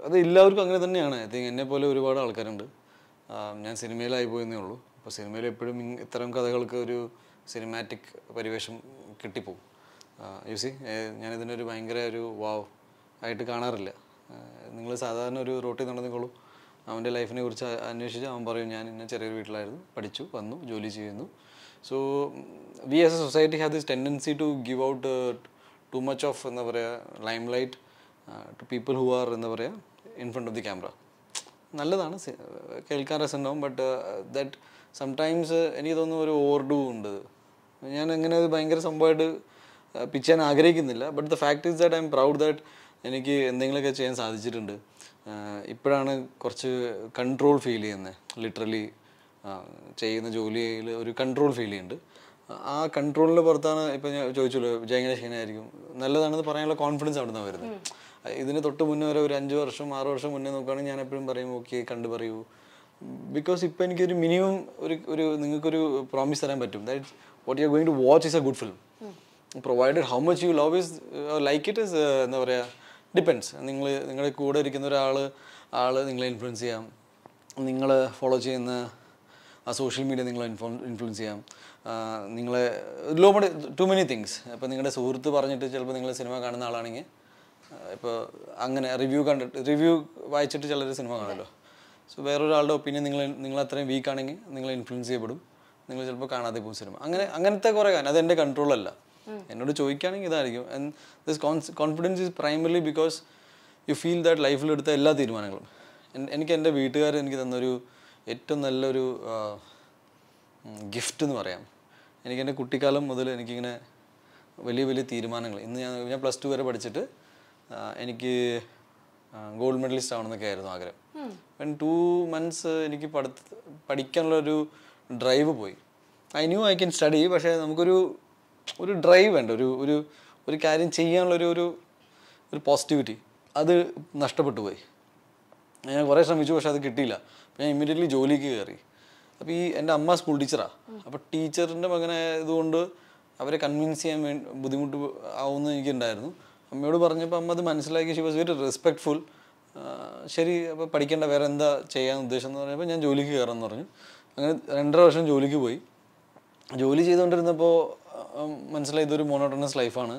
B: അത് എല്ലാവർക്കും അങ്ങനെ തന്നെയാണ് ഐ തിങ്ക് എന്നെ പോലെ ഒരുപാട് ആൾക്കാരുണ്ട് um, ഞാൻ സിനിമയിലായി പോയെന്നേ ഉള്ളൂ അപ്പോൾ സിനിമയിൽ എപ്പോഴും ഇത്തരം കഥകൾക്ക് ഒരു സിനിമാറ്റിക് പരിവേഷം കിട്ടിപ്പോവും യു സി ഞാനിതിനൊരു ഭയങ്കര ഒരു വാവ് ആയിട്ട് കാണാറില്ല നിങ്ങൾ സാധാരണ ഒരു റോട്ടിൽ നടന്നിക്കോളൂ അവൻ്റെ ലൈഫിനെ കുറിച്ച് അന്വേഷിച്ച് അവൻ പറയും ഞാൻ ഇന്ന ചെറിയൊരു വീട്ടിലായിരുന്നു പഠിച്ചു വന്നു ജോലി ചെയ്യുന്നു so we as a society have this tendency to give out too much of എന്താ പറയുക limelight to people who are എന്താ പറയുക in front of the camera നല്ലതാണ് കേൾക്കാൻ രസമുണ്ടാവും ബട്ട് ദാറ്റ് സംടൈംസ് എനിക്ക് തോന്നുന്നു ഒരു ഓവർഡു ഉണ്ട് ഞാൻ അങ്ങനെ അത് ഭയങ്കര സംഭവമായിട്ട് പിച്ച് ചെയ്യാൻ ആഗ്രഹിക്കുന്നില്ല but the fact is that I am proud that എനിക്ക് എന്തെങ്കിലുമൊക്കെ ചെയ്യാൻ സാധിച്ചിട്ടുണ്ട് ഇപ്പോഴാണ് കുറച്ച് കൺട്രോൾ ഫീൽ ചെയ്യുന്നത് ലിറ്ററലി ചെയ്യുന്ന ജോലിയിൽ ഒരു കൺട്രോൾ ഫീൽ ചെയ്യുന്നുണ്ട് ആ കൺട്രോളിൻ്റെ പുറത്താണ് ഇപ്പം ഞാൻ ചോദിച്ചല്ലോ ജയങ്ങനെ ക്ഷീണമായിരിക്കും നല്ലതാണെന്ന് പറയാനുള്ള കോൺഫിഡൻസ് അവിടെ നിന്ന് വരുന്നത് ഇതിന് തൊട്ട് മുന്നേ വരെ ഒരു അഞ്ച് വർഷം ആറ് വർഷം മുന്നേ നോക്കുകയാണെങ്കിൽ ഞാൻ എപ്പോഴും പറയും ഓക്കെ കണ്ടു പറയൂ ബിക്കോസ് ഇപ്പോൾ എനിക്കൊരു മിനിമം ഒരു ഒരു നിങ്ങൾക്കൊരു പ്രോമിസ് തരാൻ പറ്റും that what you are going to watch is a good film provided how much you love is like it is എന്താ പറയുക ഡിപ്പെൻഡ്സ് നിങ്ങൾ നിങ്ങളുടെ കൂടെ ഇരിക്കുന്ന ഒരാൾ ആൾ നിങ്ങളെ ഇൻഫ്ലുവൻസ് ചെയ്യാം നിങ്ങൾ ഫോളോ ചെയ്യുന്ന ആ സോഷ്യൽ മീഡിയ നിങ്ങളെ ഇൻഫ്ലു ഇൻഫ്ലുവൻസ് ചെയ്യാം നിങ്ങളെ ലോ ടു മെനി തിങ്സ് അപ്പോൾ നിങ്ങളുടെ സുഹൃത്ത് പറഞ്ഞിട്ട് ചിലപ്പോൾ നിങ്ങൾ സിനിമ കാണുന്ന ആളാണെങ്കിൽ ഇപ്പോൾ അങ്ങനെ റിവ്യൂ കണ്ടിട്ട് റിവ്യൂ വായിച്ചിട്ട് ചിലർ സിനിമ കാണുമല്ലോ സോ വേറൊരാളുടെ ഒപ്പീനിയൻ നിങ്ങൾ നിങ്ങൾ അത്രയും വീക്ക് ആണെങ്കിൽ നിങ്ങൾ ഇൻഫ്ലുവൻസ് ചെയ്യപ്പെടും നിങ്ങൾ ചിലപ്പോൾ കാണാതെ പോകും സിനിമ അങ്ങനെ അങ്ങനത്തെ കുറേ കാര്യം അത് എൻ്റെ കൺട്രോളല്ല എന്നോട് ചോദിക്കുകയാണെങ്കിൽ ഇതായിരിക്കും and this confidence is primarily because you feel that ലൈഫിലെടുത്ത എല്ലാ തീരുമാനങ്ങളും എനിക്ക് എൻ്റെ വീട്ടുകാർ എനിക്ക് തന്നൊരു ഏറ്റവും നല്ലൊരു ഗിഫ്റ്റ് എന്ന് പറയാം എനിക്ക് എൻ്റെ കുട്ടിക്കാലം മുതൽ എനിക്കിങ്ങനെ വലിയ വലിയ തീരുമാനങ്ങൾ ഇന്ന് ഞാൻ ഞാൻ പ്ലസ് ടു വരെ പഠിച്ചിട്ട് എനിക്ക് ഗോൾഡ് മെഡലിസ്റ്റ് ആവണമെന്നൊക്കെ ആയിരുന്നു ആഗ്രഹം ടു മന്ത്സ് എനിക്ക് പഠി പഠിക്കാനുള്ളൊരു ഡ്രൈവ് പോയി I knew I can study പക്ഷേ നമുക്കൊരു ഒരു ഡ്രൈവ് വേണ്ട ഒരു ഒരു ഒരു കാര്യം ചെയ്യാനുള്ളൊരു ഒരു ഒരു പോസിറ്റിവിറ്റി അത് നഷ്ടപ്പെട്ടു പോയി ഞാൻ കുറേ ശ്രമിച്ചു പക്ഷെ അത് കിട്ടിയില്ല ഞാൻ ഇമ്മീഡിയറ്റ്ലി ജോലിക്ക് കയറി അപ്പോൾ ഈ എൻ്റെ അമ്മ സ്കൂൾ ടീച്ചറാണ് അപ്പോൾ ടീച്ചറിൻ്റെ മകനായതുകൊണ്ട് അവരെ കൺവിൻസ് ചെയ്യാൻ വേണ്ടി ബുദ്ധിമുട്ട് ആവുമെന്ന് എനിക്കുണ്ടായിരുന്നു അമ്മയോട് പറഞ്ഞപ്പോൾ അമ്മ അത് മനസ്സിലാക്കി ഷി വാസ് വെരി റെസ്പെക്ട്ഫുൾ ശരി അപ്പോൾ പഠിക്കേണ്ട വേറെ എന്താ ചെയ്യാൻ ഉദ്ദേശം എന്ന് പറഞ്ഞപ്പോൾ ഞാൻ ജോലിക്ക് കയറാമെന്ന് പറഞ്ഞു അങ്ങനെ രണ്ടര വർഷം ജോലിക്ക് പോയി ജോലി ചെയ്തുകൊണ്ടിരുന്നപ്പോൾ മനസ്സിലായി ഇതൊരു മോണോട്ടണസ് ലൈഫാണ്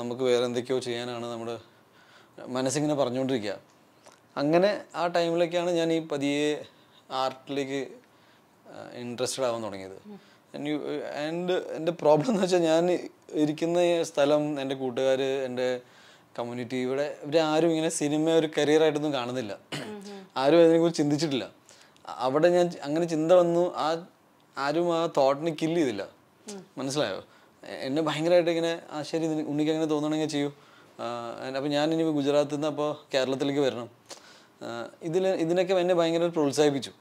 B: നമുക്ക് വേറെ എന്തൊക്കെയോ ചെയ്യാനാണ് നമ്മുടെ മനസ്സിങ്ങനെ പറഞ്ഞുകൊണ്ടിരിക്കുക അങ്ങനെ ആ ടൈമിലൊക്കെയാണ് ഞാൻ ഈ പതിയെ ആർട്ടിലേക്ക് ഇൻട്രസ്റ്റഡ് ആവാൻ തുടങ്ങിയത് ആൻഡ് എൻ്റെ പ്രോബ്ലം എന്ന് വെച്ചാൽ ഞാൻ ഇരിക്കുന്ന സ്ഥലം എൻ്റെ കൂട്ടുകാർ എൻ്റെ കമ്മ്യൂണിറ്റി ഇവിടെ ഇവർ ആരും ഇങ്ങനെ സിനിമ ഒരു കരിയറായിട്ടൊന്നും കാണുന്നില്ല ആരും അതിനെക്കുറിച്ച് ചിന്തിച്ചിട്ടില്ല അവിടെ ഞാൻ അങ്ങനെ ചിന്ത വന്നു ആ ആരും ആ തോട്ടിനെ കില്ല് ചെയ്തില്ല മനസ്സിലായോ എന്നെ ഭയങ്കരമായിട്ട് ഇങ്ങനെ ആ ശരി ഉണ്ണിക്ക് അങ്ങനെ തോന്നണമെങ്കിൽ ചെയ്യൂ അപ്പോൾ ഞാൻ ഇനി ഗുജറാത്തിൽ നിന്ന് അപ്പോൾ കേരളത്തിലേക്ക് വരണം ഇതിൽ ഇതിനൊക്കെ എന്നെ ഭയങ്കര പ്രോത്സാഹിപ്പിച്ചു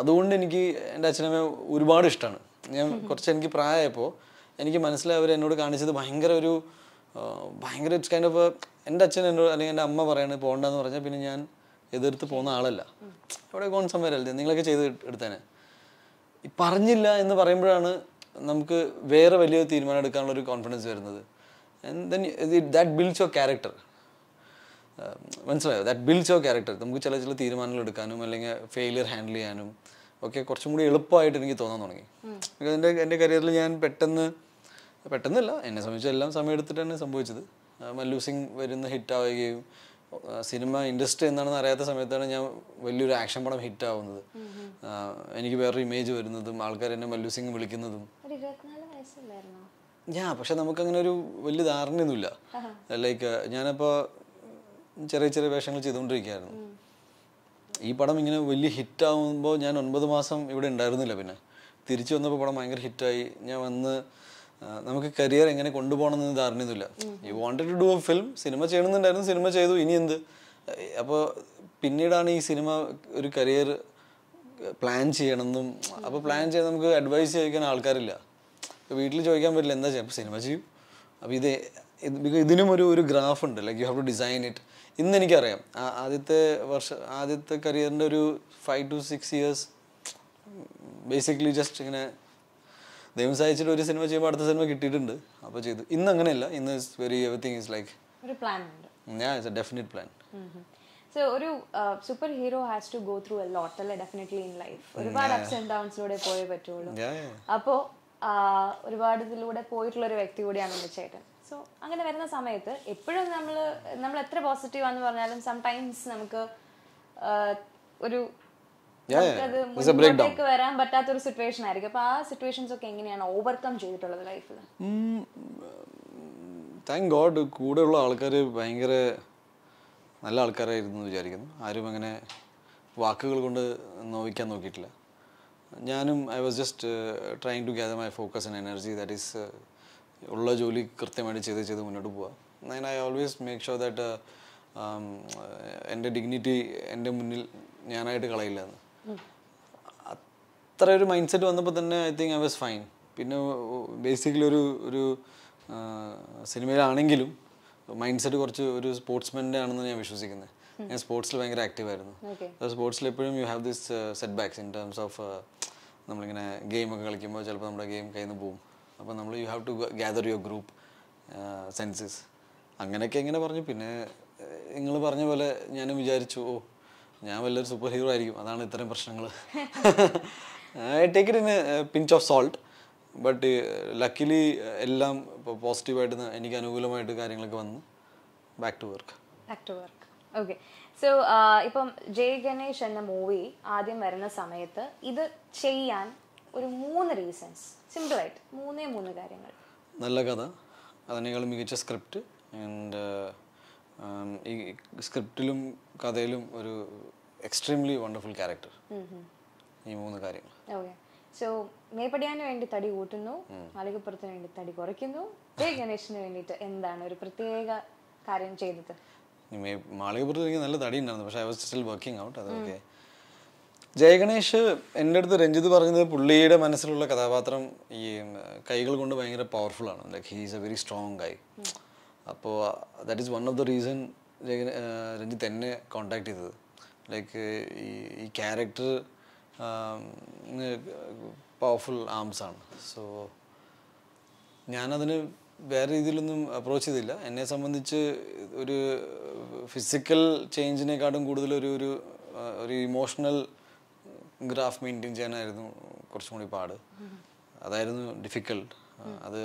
B: അതുകൊണ്ട് എനിക്ക് എൻ്റെ അച്ഛനമ്മ ഒരുപാട് ഇഷ്ടമാണ് ഞാൻ കുറച്ച് എനിക്ക് പ്രായമായപ്പോൾ എനിക്ക് മനസ്സിലായി അവർ എന്നോട് കാണിച്ചത് ഭയങ്കര ഒരു ഭയങ്കര ഇറ്റ്സ് കൈൻഡ് ഓഫ് എൻ്റെ അച്ഛൻ എന്നോട് അല്ലെങ്കിൽ എൻ്റെ അമ്മ പറയണത് പോകണ്ടെന്ന് പറഞ്ഞാൽ പിന്നെ ഞാൻ എതിർത്ത് പോകുന്ന ആളല്ല അവിടെ ഗോൺ സംവരല്ലേ നിങ്ങളൊക്കെ ചെയ്ത് എടുത്തേനെ പറഞ്ഞില്ല എന്ന് പറയുമ്പോഴാണ് നമുക്ക് വേറെ വലിയ തീരുമാനം എടുക്കാനുള്ള ഒരു കോൺഫിഡൻസ് വരുന്നത് and then that builds your character മനസ്സിലായോ ദാറ്റ് ബിൽഡ്സ് യുവർ ക്യാരക്ടർ നമുക്ക് ചില ചില തീരുമാനങ്ങൾ എടുക്കാനും അല്ലെങ്കിൽ ഫെയിലിയർ ഹാൻഡിൽ ചെയ്യാനും ഓക്കെ കുറച്ചും കൂടി എളുപ്പമായിട്ട് എനിക്ക് തോന്നാൻ തുടങ്ങി എൻ്റെ എൻ്റെ കരിയറിൽ ഞാൻ പെട്ടെന്ന് പെട്ടെന്നല്ല എന്നെ സംബന്ധിച്ച് എല്ലാം സമയമെടുത്തിട്ട് തന്നെ സംഭവിച്ചത് മല്ലു സിംഗ് വരുന്ന ഹിറ്റാവുകയും സിനിമ ഇൻഡസ്ട്രി എന്താണെന്ന് അറിയാത്ത സമയത്താണ് ഞാൻ വലിയൊരു ആക്ഷൻ പടം ഹിറ്റാവുന്നത് എനിക്ക് വേറൊരു ഇമേജ് വരുന്നതും ആൾക്കാർ എന്നെ മല്ലു സിംഗ് വിളിക്കുന്നതും ഞാ പക്ഷെ നമുക്കങ്ങനെ ഒരു വലിയ ധാരണയൊന്നുമില്ല ലൈക്ക് ഞാനിപ്പോൾ ചെറിയ ചെറിയ വേഷങ്ങൾ ചെയ്തുകൊണ്ടിരിക്കുകയായിരുന്നു ഈ പടം ഇങ്ങനെ വലിയ ഹിറ്റാവുമ്പോൾ ഞാൻ ഒൻപത് മാസം ഇവിടെ ഉണ്ടായിരുന്നില്ല പിന്നെ തിരിച്ചു വന്നപ്പോൾ പടം ഭയങ്കര ഹിറ്റായി ഞാൻ വന്ന് നമുക്ക് കരിയർ എങ്ങനെ കൊണ്ടുപോകണമെന്ന് ഇത് അറിഞ്ഞില്ല you wanted to do a film സിനിമ ചെയ്യണമെന്നുണ്ടായിരുന്നു സിനിമ ചെയ്തു ഇനി എന്ത് അപ്പോൾ പിന്നീടാണ് ഈ സിനിമ ഒരു കരിയർ പ്ലാൻ ചെയ്യണമെന്നും അപ്പോൾ പ്ലാൻ ചെയ്ത് നമുക്ക് അഡ്വൈസ് ചോദിക്കാൻ ആൾക്കാരില്ല വീട്ടിൽ ചോദിക്കാൻ പറ്റില്ല എന്താ ചെയ്യാം സിനിമ ചെയ്യും അപ്പോൾ ഇത് ഇതിനും ഒരു ഒരു ഗ്രാഫ് ഉണ്ട് like you have to design it ഇന്ന് എനിക്കറിയാം ആദ്യത്തെ വർഷ ആദ്യത്തെ കരിയറിൻ്റെ ഒരു five to six years basically just ഇങ്ങനെ ദൈവം സഹായിച്ചിട്ട് ഒരു സിനിമ ചെയ്യുമ്പോൾ അടുത്ത സിനിമ കിട്ടിയിട്ടുണ്ട് അപ്പോൾ ചെയ്തു ഇന്ന് അങ്ങനെയല്ല ഇന്ന് it's very everything is like ഒരു പ്ലാൻ ഞാൻ it's a definite plan
A: so ഒരു super hero has to go through a lot അല്ലേ ഡെഫിനറ്റ്ലി ഇൻ ലൈഫ് ഒരുപാട് അപ്സ് ആൻഡ് ഡൗൺസിലൂടെ പോയേ പറ്റുള്ളൂ അപ്പോൾ ഒരുപാട് ഇതിലൂടെ പോയിട്ടുള്ള ഒരു വ്യക്തി കൂടിയാണ് ചേട്ടൻ സോ അങ്ങനെ വരുന്ന സമയത്ത് എപ്പോഴും നമ്മൾ നമ്മൾ എത്ര പോസിറ്റീവ് ആണെന്ന് പറഞ്ഞാലും സംടൈംസ് നമുക്ക് ഒരു
B: മുന്നോട്ടേക്ക്
A: വരാൻ പറ്റാത്ത ഒരു സിറ്റുവേഷൻ ആയിരിക്കും ആ സിറ്റുവേഷൻസ് ഒക്കെ എങ്ങനെയാണ് ഓവർകം ചെയ്തിട്ടുള്ളത് ലൈഫിൽ
B: ഗോഡ് കൂടെയുള്ള ആൾക്കാർ ഭയങ്കര നല്ല ആൾക്കാരായിരുന്നു വിചാരിക്കുന്നു ആരും അങ്ങനെ വാക്കുകൾ കൊണ്ട് നോവിക്കാൻ നോക്കിയിട്ടില്ല ഞാനും I was just trying to gather my focus and energy that is ഉള്ള ജോലി കൃത്യമായിട്ട് ചെയ്ത് ചെയ്ത് മുന്നോട്ട് പോവുക ഞാൻ I always make sure that എൻ്റെ ഡിഗ്നിറ്റി എൻ്റെ മുന്നിൽ ഞാനായിട്ട് കളയില്ല എന്ന് അത്ര ഒരു മൈൻഡ് സെറ്റ് വന്നപ്പോൾ തന്നെ I think I was fine പിന്നെ ബേസിക്കലി ഒരു ഒരു സിനിമയിലാണെങ്കിലും മൈൻഡ് സെറ്റ് കുറച്ച് ഒരു സ്പോർട്സ്മാൻ്റെ ആണെന്ന് ഞാൻ വിശ്വസിക്കുന്നത് ഞാൻ സ്പോർട്സിൽ ഭയങ്കര ആക്റ്റീവായിരുന്നു സ്പോർട്സിൽ എപ്പോഴും you have this setbacks in terms of നമ്മളിങ്ങനെ ഗെയിമൊക്കെ കളിക്കുമ്പോൾ ചിലപ്പോൾ നമ്മുടെ ഗെയിം കയ്യിൽ നിന്ന് പോകും അപ്പോൾ നമ്മൾ you have to gather your group senses അങ്ങനെയൊക്കെ എങ്ങനെ പറഞ്ഞു പിന്നെ നിങ്ങൾ പറഞ്ഞ പോലെ ഞാനും വിചാരിച്ചു ഓ ഞാൻ വലിയൊരു സൂപ്പർ ഹീറോ ആയിരിക്കും അതാണ് ഇത്രയും പ്രശ്നങ്ങൾ I take it in pinch of salt but luckily എല്ലാം ഇപ്പോൾ പോസിറ്റീവായിട്ട് എനിക്ക് അനുകൂലമായിട്ട് കാര്യങ്ങളൊക്കെ വന്ന് back to work
A: back to work okay so ഇപ്പം ജയ ഗണേഷ് എന്ന മൂവി ആദ്യം വരുന്ന സമയത്ത് ഇത് ചെയ്യാൻ ഒരു മൂന്ന് റീസൺസ് സിമ്പിളായിട്ട് മൂന്നേ മൂന്ന് കാര്യങ്ങൾ
B: നല്ല കഥ അതിനേക്കാളും മികച്ച സ്ക്രിപ്റ്റ് ആൻഡ് ഈ സ്ക്രിപ്റ്റിലും കഥയിലും ഒരു എക്സ്ട്രീംലി വണ്ടർഫുൾ ക്യാരക്ടർ ഈ മൂന്ന് കാര്യങ്ങൾ
A: ഓക്കെ സോ മേപ്പടിയാന് വേണ്ടി തടി കൂട്ടുന്നു ആലികപ്പുറത്തിന് വേണ്ടി തടി കുറയ്ക്കുന്നു ജയ ഗണേഷിന് വേണ്ടിയിട്ട് എന്താണ് ഒരു പ്രത്യേക കാര്യം ചെയ്തത്
B: മാളികപ്പുറത്ത് എനിക്ക് നല്ല തടി ഉണ്ടായിരുന്നു പക്ഷേ I was still working out അതൊക്കെ ജയഗണേഷ് എൻ്റെ അടുത്ത് രഞ്ജിത്ത് പറഞ്ഞത് പുള്ളിയുടെ മനസ്സിലുള്ള കഥാപാത്രം ഈ കൈകൾ കൊണ്ട് ഭയങ്കര ആണ് like he is a very strong guy അപ്പോൾ that is one of the reason Ranjith എന്നെ കോണ്ടാക്ട് ചെയ്തത് ലൈക്ക് ഈ ക്യാരക്ടർ പവർഫുൾ ആംസ് ആണ് സോ ഞാനതിന് വേറെ രീതിയിലൊന്നും അപ്രോച്ച് ചെയ്തില്ല എന്നെ സംബന്ധിച്ച് ഒരു ഫിസിക്കൽ ചേഞ്ചിനെക്കാട്ടും കൂടുതൽ ഒരു ഒരു ഇമോഷണൽ ഗ്രാഫ് മെയിൻറ്റെയിൻ ചെയ്യാനായിരുന്നു കുറച്ചും കൂടി പാട് അതായിരുന്നു ഡിഫിക്കൾട്ട് അത്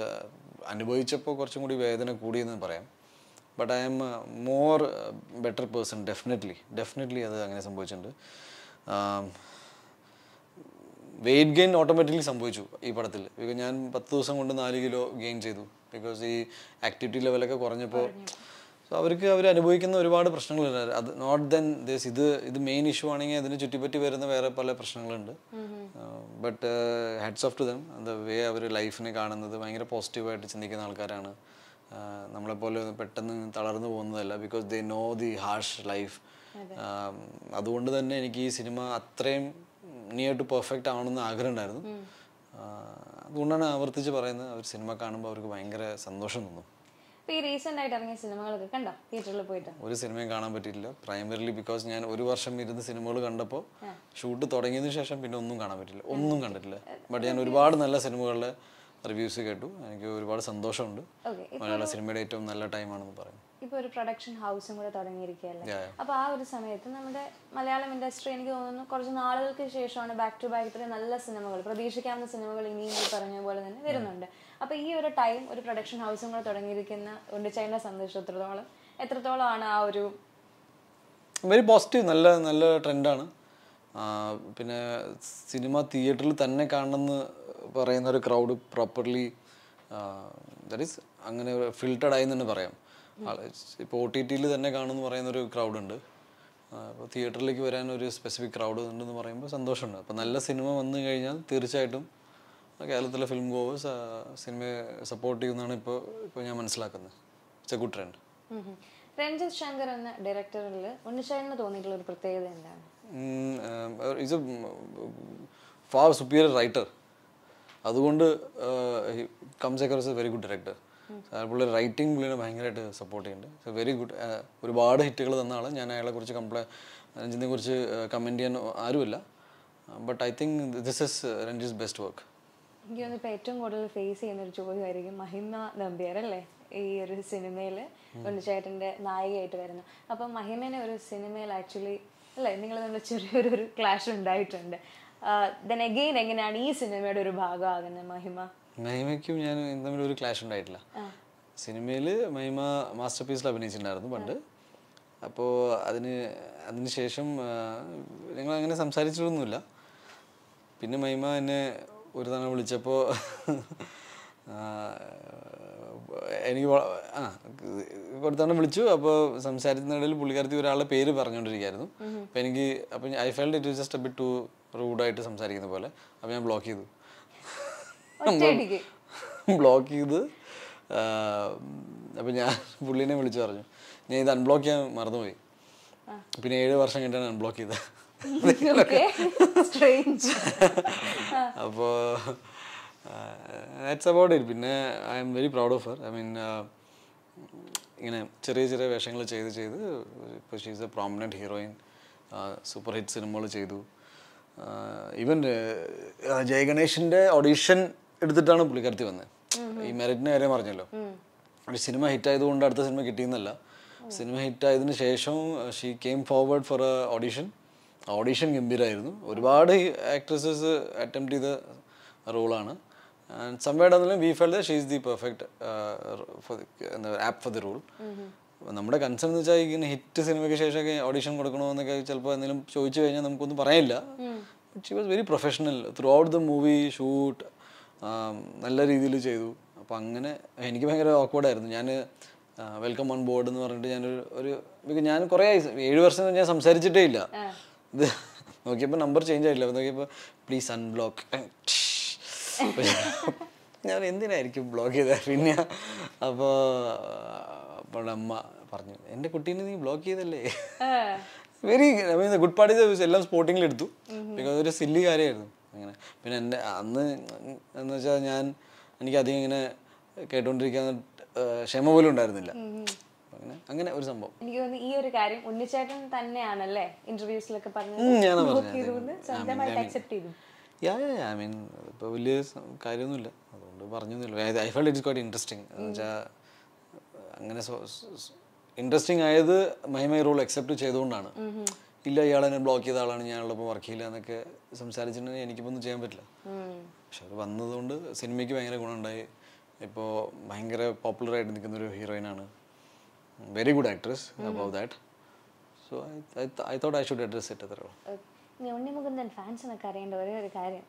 B: അനുഭവിച്ചപ്പോൾ കുറച്ചും കൂടി വേദന കൂടിയെന്ന് പറയാം but I am more better person definitely definitely അത് അങ്ങനെ സംഭവിച്ചിട്ടുണ്ട് വെയിറ്റ് ഗെയിൻ ഓട്ടോമാറ്റിക്കലി സംഭവിച്ചു ഈ പടത്തിൽ ബിക്കോസ് ഞാൻ പത്ത് ദിവസം കൊണ്ട് നാല് കിലോ ഗെയിൻ ചെയ്തു ബിക്കോസ് ഈ ആക്ടിവിറ്റി ലെവലൊക്കെ കുറഞ്ഞപ്പോൾ സോ അവർക്ക് അവർ അനുഭവിക്കുന്ന ഒരുപാട് പ്രശ്നങ്ങളുണ്ട് അത് നോട്ട് ദെൻ ദിസ് ഇത് ഇത് മെയിൻ ഇഷ്യൂ ആണെങ്കിൽ അതിന് ചുറ്റിപ്പറ്റി വരുന്ന വേറെ പല പ്രശ്നങ്ങളുണ്ട് but hats off to them the way അവർ ലൈഫിനെ കാണുന്നത് ഭയങ്കര പോസിറ്റീവായിട്ട് ചിന്തിക്കുന്ന ആൾക്കാരാണ് uh, നമ്മളെപ്പോലെ പെട്ടെന്ന് തളർന്നു പോകുന്നതല്ല because they know the harsh life അതുകൊണ്ട് തന്നെ എനിക്ക് ഈ സിനിമ അത്രയും നിയർ ടു പെർഫെക്റ്റ് ആവണമെന്ന് ആഗ്രഹം ഉണ്ടായിരുന്നു uh, അതുകൊണ്ടാണ് ആവർത്തിച്ച് പറയുന്നത് അവർ സിനിമ കാണുമ്പോൾ അവർക്ക് ഭയങ്കര സന്തോഷം തോന്നും
A: ഈ റീസെന്റ് ആയിട്ട് ഇറങ്ങിയ സിനിമകളൊക്കെ കണ്ടോ തിയേറ്ററിൽ പോയിട്ട്
B: ഒരു സിനിമയും കാണാൻ പറ്റിയില്ല പ്രൈമറിലി ബിക്കോസ് ഞാൻ ഒരു വർഷം ഇരുന്ന് സിനിമകൾ കണ്ടപ്പോ ഷൂട്ട് തുടങ്ങിയതിനു ശേഷം പിന്നെ ഒന്നും കാണാൻ പറ്റില്ല ഒന്നും കണ്ടിട്ടില്ല
A: ബട്ട് ഞാൻ ഒരുപാട് നല്ല
B: സിനിമകളുടെ റിവ്യൂസ് കേട്ടു എനിക്ക് ഒരുപാട് സന്തോഷമുണ്ട് മലയാള സിനിമയുടെ ഏറ്റവും നല്ല ടൈമാണെന്ന് പറയുന്നത്
A: ഇപ്പൊ ഒരു പ്രൊഡക്ഷൻ ഹൗസും കൂടെ തുടങ്ങിയിരിക്കുകയല്ലേ അപ്പൊ ആ ഒരു സമയത്ത് നമ്മുടെ മലയാളം ഇൻഡസ്ട്രി എനിക്ക് തോന്നുന്നു കുറച്ച് നാളുകൾക്ക് ശേഷമാണ് ബാക്ക് ടു ബാക്ക് ഇത്രയും നല്ല സിനിമകൾ പ്രതീക്ഷിക്കാവുന്ന സിനിമകൾ ഇനിയും പറഞ്ഞ പോലെ തന്നെ വരുന്നുണ്ട് അപ്പോൾ ഈ ഒരു ടൈം ഒരു പ്രൊഡക്ഷൻ ഹൗസും കൂടെ തുടങ്ങിയിരിക്കുന്ന ഉണ്ണിച്ചായനെ സംബന്ധിച്ചിടത്തോളം എത്രത്തോളമാണ് ആ ഒരു
B: വെരി പോസിറ്റീവ് നല്ല നല്ല ട്രെൻഡാണ് പിന്നെ സിനിമ തിയേറ്ററിൽ തന്നെ കാണണമെന്ന് പറയുന്ന ഒരു ക്രൗഡ് പ്രോപ്പർലി ദാറ്റ് ഈസ് അങ്ങനെ ഫിൽട്ടർഡ് ആയി തന്നെ പറയാം ഇപ്പോൾ ഒ ടി ടിയിൽ തന്നെ കാണുമെന്ന് പറയുന്ന ഒരു ക്രൗഡ് ഉണ്ട് അപ്പോൾ തിയേറ്ററിലേക്ക് വരാൻ ഒരു സ്പെസിഫിക് ക്രൗഡ് ഉണ്ടെന്ന് പറയുമ്പോൾ സന്തോഷമുണ്ട് അപ്പോൾ നല്ല സിനിമ വന്നു കഴിഞ്ഞാൽ തീർച്ചയായിട്ടും കേരളത്തിലെ ഫിലിം ഗോവേഴ്സ് സിനിമയെ സപ്പോർട്ട് ചെയ്യുന്നതാണ് ഇപ്പോൾ ഇപ്പോൾ ഞാൻ മനസ്സിലാക്കുന്നത് it's a good trend
A: Ranjith Shankar എന്ന ഡയറക്ടറിൽ ഉണ്ണിശേഖരന് തോന്നിയിട്ടുള്ള ഒരു പ്രത്യേകത എന്താണ്
B: it's a far superior writer അതുകൊണ്ട് കംസേക്കർ is a very good director പുള്ളി റൈറ്റിംഗ് പുള്ളിനെ ഭയങ്കരമായിട്ട് സപ്പോർട്ട് ചെയ്യുന്നുണ്ട് വെരി ഗുഡ് ഒരുപാട് ഹിറ്റുകൾ തന്ന ആൾ ഞാൻ അയാളെ കുറിച്ച് കംപ്ലൈ രഞ്ജിത്തിനെ കുറിച്ച് കമൻറ്റ് ചെയ്യാൻ ആരുമില്ല but I think this is Ranjith's best work
A: എനിക്ക് തോന്നുന്നു ഏറ്റവും കൂടുതൽ ഫേസ് ചെയ്യുന്ന ഒരു ചോദ്യമായിരിക്കും മഹിമ നമ്പ്യാർ അല്ലേ ഈ ഒരു സിനിമയിൽ ഉണ്ണിച്ചേട്ടൻ്റെ നായികയായിട്ട് വരുന്നു അപ്പം മഹിമേനെ ഒരു സിനിമയിൽ ആക്ച്വലി അല്ലേ നിങ്ങൾ തമ്മിൽ ചെറിയൊരു ക്ലാഷ് ഉണ്ടായിട്ടുണ്ട് ദെൻ അഗെയിൻ എങ്ങനെയാണ് ഈ സിനിമയുടെ ഒരു ഭാഗമാകുന്നത് മഹിമ
B: മഹിമയ്ക്കും ഞാൻ തമ്മിൽ ഒരു ക്ലാഷ് ഉണ്ടായിട്ടില്ല സിനിമയിൽ മഹിമ മാസ്റ്റർ പീസിൽ അഭിനയിച്ചിട്ടുണ്ടായിരുന്നു പണ്ട് അപ്പോൾ അതിന് അതിനുശേഷം ഞങ്ങൾ അങ്ങനെ സംസാരിച്ചിട്ടൊന്നുമില്ല പിന്നെ മഹിമ എന്നെ ഒരു തവണ വിളിച്ചപ്പോൾ എനിക്ക് ആ ഒരു തവണ വിളിച്ചു അപ്പോൾ സംസാരിക്കുന്നതിൽ പുള്ളിക്കാരത്തി ഒരാളുടെ പേര് പറഞ്ഞുകൊണ്ടിരിക്കുകയായിരുന്നു അപ്പോൾ എനിക്ക് അപ്പം I felt it just bit too റൂഡായിട്ട് സംസാരിക്കുന്ന പോലെ അപ്പോൾ ഞാൻ ബ്ലോക്ക് ചെയ്തു ബ്ലോക്ക് ചെയ്ത് അപ്പം ഞാൻ പുള്ളിനെ വിളിച്ചു പറഞ്ഞു ഞാൻ ഇത് അൺബ്ലോക്ക് ചെയ്യാൻ മറന്നുപോയി പിന്നെ ഏഴ് വർഷം കഴിഞ്ഞിട്ടാണ് അൺബ്ലോക്ക് ചെയ്തത് അപ്പോ ദാറ്റ്സ് അബൌട്ട് ഇറ്റ് പിന്നെ I am very proud of her I mean ഇങ്ങനെ ചെറിയ ചെറിയ വേഷങ്ങൾ ചെയ്ത് ചെയ്ത് ഇപ്പോൾ she's a prominent heroine super hit സിനിമകൾ ചെയ്തു ഈവൻ ജയഗണേഷിൻ്റെ ഓഡീഷൻ എടുത്തിട്ടാണ് പുള്ളിക്കാരത്തി വന്നത് ഈ മെറിറ്റിന് കാര്യം പറഞ്ഞല്ലോ ഒരു സിനിമ ഹിറ്റ് ആയതുകൊണ്ട് അടുത്ത സിനിമ കിട്ടിയെന്നല്ല സിനിമ ഹിറ്റ് ആയതിനു ശേഷം she came forward for a audition audition ഗംഭീരമായിരുന്നു ഒരുപാട് ആക്ട്രസസ് അറ്റംപ്റ്റ് ചെയ്ത റോളാണ് ആൻഡ് സംവേഡ് എന്നാലും we felt she is the perfect എന്താ ആപ്പ് ഫോർ ദി റോൾ നമ്മുടെ കൺസേൺ എന്ന് വെച്ചാൽ ഇങ്ങനെ ഹിറ്റ് സിനിമയ്ക്ക് ശേഷമൊക്കെ ഓഡീഷൻ കൊടുക്കണമെന്നൊക്കെ ചിലപ്പോൾ എന്തെങ്കിലും ചോദിച്ചു കഴിഞ്ഞാൽ നമുക്കൊന്നും പറയില്ല she was very professional throughout the movie shoot നല്ല രീതിയിൽ ചെയ്തു അപ്പോൾ അങ്ങനെ എനിക്ക് ഭയങ്കര ഓക്വേഡായിരുന്നു ഞാൻ വെൽക്കം ഓൺ ബോർഡ് എന്ന് പറഞ്ഞിട്ട് ഞാനൊരു ഒരു ഞാൻ കുറേ ഏഴ് വർഷം ഞാൻ സംസാരിച്ചിട്ടേ ഇല്ല ഇത് നോക്കിയപ്പോൾ നമ്പർ ചേഞ്ച് ആയിട്ടില്ല അപ്പോൾ നോക്കിയപ്പോൾ പ്ലീസ് അൺബ്ലോക്ക് ഞാൻ എന്തിനായിരിക്കും ബ്ലോക്ക് ചെയ്തത് പിന്നെ അപ്പോൾ അപ്പോൾ അമ്മ പറഞ്ഞു എൻ്റെ കുട്ടീനെ നീ ബ്ലോക്ക് ചെയ്തല്ലേ വെരി ഗുഡ് പാർട്ടി എല്ലാം സ്പോർട്ടിങ്ങിൽ എടുത്തു ബിക്കോസ് ഒരു സില്ലി കാര്യമായിരുന്നു അങ്ങനെ പിന്നെ എൻ്റെ അന്ന് എന്ന് വെച്ചാൽ ഞാൻ എനിക്ക് അധികം ഇങ്ങനെ കേട്ടുകൊണ്ടിരിക്കാൻ ക്ഷമ പോലും ഉണ്ടായിരുന്നില്ല അങ്ങനെ അങ്ങനെ ഒരു സംഭവം
A: എനിക്ക് തോന്നുന്നു ഈ ഒരു കാര്യം ഉണ്ണിച്ചേട്ടൻ തന്നെയാണല്ലേ ഇന്റർവ്യൂസിലൊക്കെ പറഞ്ഞു
B: യാ യാ ഐ മീൻ ഇപ്പോൾ വലിയ കാര്യമൊന്നുമില്ല അതുകൊണ്ട് പറഞ്ഞൊന്നുമില്ല I felt it's quite interesting എന്ന് വെച്ചാൽ അങ്ങനെ ഇൻട്രസ്റ്റിംഗ് ആയത് മഹിമ റൂൾ അക്സെപ്റ്റ് ചെയ്തുകൊണ്ടാണ് ഇല്ല ഇയാൾ എന്നെ ബ്ലോക്ക് ചെയ്ത ആളാണ് ഞാനുള്ളപ്പോൾ വർക്ക് ചെയ്യില്ല എന്നൊക്കെ സംസാരിച്ചിട്ടുണ്ടെങ്കിൽ എനിക്കിപ്പോൾ ഒന്നും ചെയ്യാൻ പറ്റില്ല പക്ഷെ അവർ വന്നതുകൊണ്ട് സിനിമയ്ക്ക് ഭയങ്കര ഗുണമുണ്ടായി ഇപ്പോൾ ഭയങ്കര പോപ്പുലറായിട്ട് നിൽക്കുന്ന ഒരു ഹീറോയിനാണ് very good actress mm that so I So I, I, th- I thought I should address it അത്രേ
A: ഉള്ളൂ uh, ഉണ്ണിമുകുന്ദൻ ഫാൻസിനൊക്കെ അറിയേണ്ട ഒരേ ഒരു കാര്യം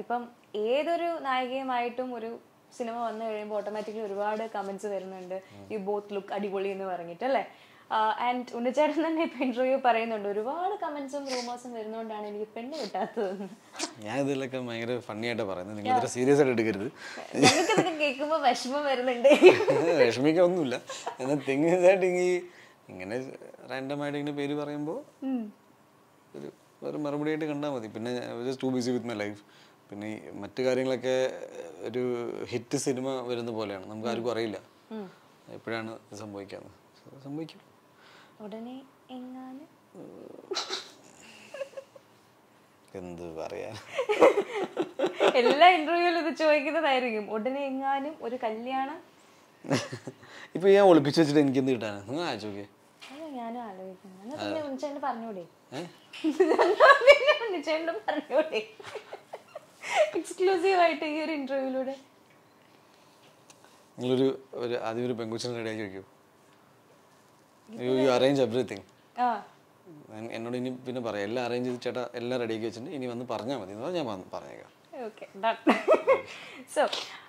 A: ഇപ്പം ഏതൊരു നായികയുമായിട്ടും ഒരു സിനിമ വന്നു കഴിയുമ്പോൾ ഓട്ടോമാറ്റിക്കലി ഒരുപാട് കമന്റ്സ് വരുന്നുണ്ട് യു ബോത്ത് ലുക്ക് അടിപൊളി എന്ന് പറഞ്ഞിട്ട് അല്ലേ ആൻഡ് ഉണ്ണിച്ചേട്ടൻ തന്നെ ഇപ്പൊ ഇന്റർവ്യൂ പറയുന്നുണ്ട് ഒരുപാട് കമന്റ്സും റൂമേഴ്സും വരുന്നോണ്ടാണ് എനിക്ക് പെണ്ണ് കിട്ടാത്തത്
B: ഞാൻ ഇതിലൊക്കെ ഭയങ്കര ഫണ്ണി ആയിട്ട് പറയുന്നത് നിങ്ങൾ സീരിയസ് ആയിട്ട് എടുക്കരുത്
A: ഞങ്ങൾക്ക് ഇതൊക്കെ കേൾക്കുമ്പോൾ വിഷമം വരുന്നുണ്ട്
B: വിഷമിക്കാൻ ഒന്നുമില്ല എന്നാൽ തിങ് ഇങ്ങനെ റാൻഡം ആയിട്ട് ഇങ്ങനെ പേര് പറയുമ്പോൾ ഒരു വേറെ മറുപടി ആയിട്ട് കണ്ടാൽ മതി പിന്നെ just too busy with my life പിന്നെ മറ്റു കാര്യങ്ങളൊക്കെ ഒരു ഹിറ്റ് സിനിമ വരുന്ന പോലെയാണ് നമുക്ക് ആർക്കും അറിയില്ല എപ്പോഴാണ് സംഭവിക്കാന്ന് സംഭവിക്കും
A: ഉടനെ എങ്ങാനും പറയാ എല്ലാ ഇന്റർവ്യൂവിലും ഇത് ചോദിക്കുന്നതായിരിക്കും ഉടനെ എങ്ങാനും ഒരു കല്യാണം
B: ഇപ്പൊ ഞാൻ ഒളിപ്പിച്ചു വെച്ചിട്ട് എനിക്ക് എന്ത് നിങ്ങൾ ആലോചിക്കേ
A: ഞാനും ആലോചിക്കുന്നു പറഞ്ഞൂടെ എക്സ്ക്ലൂസീവ് ആയിട്ട് ഈ
B: ഒരു ഒരു ആദ്യം ഒരു റെഡിയാക്കി വെക്കൂ എന്നോട് ഇനി പിന്നെ പറയാം എല്ലാം അറേഞ്ച് ചെയ്ത് ചേട്ടാ എല്ലാം റെഡിയാക്കി വെച്ചിട്ടുണ്ട് ഇനി വന്ന് പറഞ്ഞാൽ മതി എന്ന് ഞാൻ പറഞ്ഞേക്കാം
A: ഓക്കെ സോ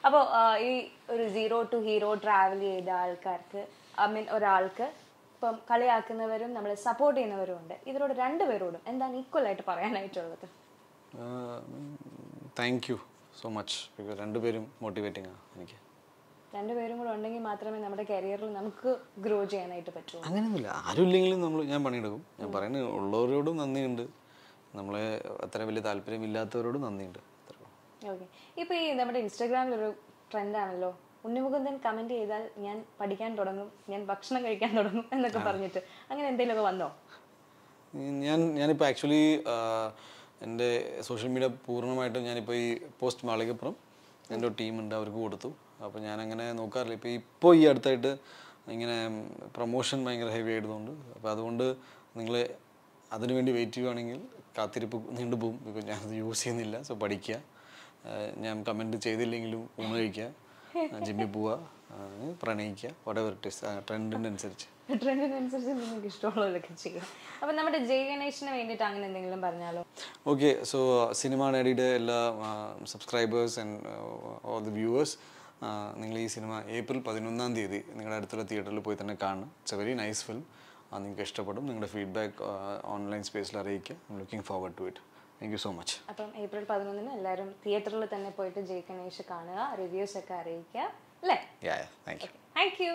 A: അപ്പോൾ ഈ ഒരു സീറോ ടു ഹീറോ ട്രാവൽ ചെയ്ത ആൾക്കാർക്ക് ഐ മീൻ ഒരാൾക്ക് ഇപ്പം കളിയാക്കുന്നവരും നമ്മളെ സപ്പോർട്ട് ചെയ്യുന്നവരും ഉണ്ട് ഇവരോട് രണ്ടുപേരോടും എന്താണ് ഈക്വൽ ആയിട്ട് പറയാനായിട്ടുള്ളത്
B: താങ്ക് യു സോ മച്ച് രണ്ടുപേരും മോട്ടിവേറ്റിംഗ് ആണ് എനിക്ക്
A: രണ്ടുപേരും കൂടെ ഉണ്ടെങ്കിൽ മാത്രമേ നമ്മുടെ കരിയറിൽ നമുക്ക് ഗ്രോ ചെയ്യാനായിട്ട് പറ്റൂ അങ്ങനെയൊന്നുമില്ല
B: ആരുമില്ലെങ്കിലും നമ്മൾ ഞാൻ പണിയെടുക്കും ഞാൻ പറയുന്നത് ഉള്ളവരോടും നന്ദിയുണ്ട് നമ്മളെ അത്ര വലിയ ഇല്ലാത്തവരോടും നന്ദിയുണ്ട്
A: ഓക്കെ ഇപ്പൊ ഈ നമ്മുടെ ഒരു ട്രെൻഡാണല്ലോ ഉണ്ണിമുകുന്ദൻ കമന്റ് ചെയ്താൽ ഞാൻ പഠിക്കാൻ തുടങ്ങും ഞാൻ ഭക്ഷണം കഴിക്കാൻ തുടങ്ങും എന്നൊക്കെ പറഞ്ഞിട്ട് അങ്ങനെ എന്തെങ്കിലുമൊക്കെ വന്നോ
B: ഞാൻ ഞാനിപ്പോൾ ആക്ച്വലി എൻ്റെ സോഷ്യൽ മീഡിയ പൂർണ്ണമായിട്ടും ഞാനിപ്പോൾ ഈ പോസ്റ്റ് മാളികപ്പുറം എൻ്റെ ടീമുണ്ട് അവർക്ക് കൊടുത്തു അപ്പോൾ ഞാനങ്ങനെ നോക്കാറില്ല ഇപ്പോൾ ഇപ്പോൾ ഈ അടുത്തായിട്ട് ഇങ്ങനെ പ്രൊമോഷൻ ഭയങ്കര ഹെവി ആയതുകൊണ്ട് അപ്പോൾ അതുകൊണ്ട് നിങ്ങൾ അതിനുവേണ്ടി വെയിറ്റ് ചെയ്യുവാണെങ്കിൽ കാത്തിരിപ്പ് നീണ്ടു പോകും ബിക്കോസ് ഞാനത് യൂസ് ചെയ്യുന്നില്ല സോ പഠിക്കുക ഞാൻ കമൻറ്റ് ചെയ്തില്ലെങ്കിലും ഊണ് കഴിക്കുക ജിമ്മിൽ പോവുക പ്രണയിക്കുക അനുസരിച്ച്
A: നിങ്ങൾക്ക് നമ്മുടെ അങ്ങനെ എന്തെങ്കിലും പറഞ്ഞാലോ
B: ഓക്കെ സോ സിനിമ നേടിയുടെ എല്ലാ subscribers and all the viewers നിങ്ങൾ ഈ സിനിമ ഏപ്രിൽ പതിനൊന്നാം തീയതി നിങ്ങളുടെ അടുത്തുള്ള തിയേറ്ററിൽ പോയി തന്നെ കാണണം it's a very nice film നിങ്ങൾക്ക് ഇഷ്ടപ്പെടും നിങ്ങളുടെ ഫീഡ്ബാക്ക് ഓൺലൈൻ സ്പേസിൽ അറിയിക്കുക looking forward to it thank you so much
A: അപ്പം ഏപ്രിൽ പതിനൊന്നിന് എല്ലാവരും തിയേറ്ററിൽ തന്നെ പോയിട്ട് ജെ ഗണേഷ് കാണുക റിവ്യൂസ് ഒക്കെ അറിയിക്കുക അല്ലേ താങ്ക് യു താങ്ക് യു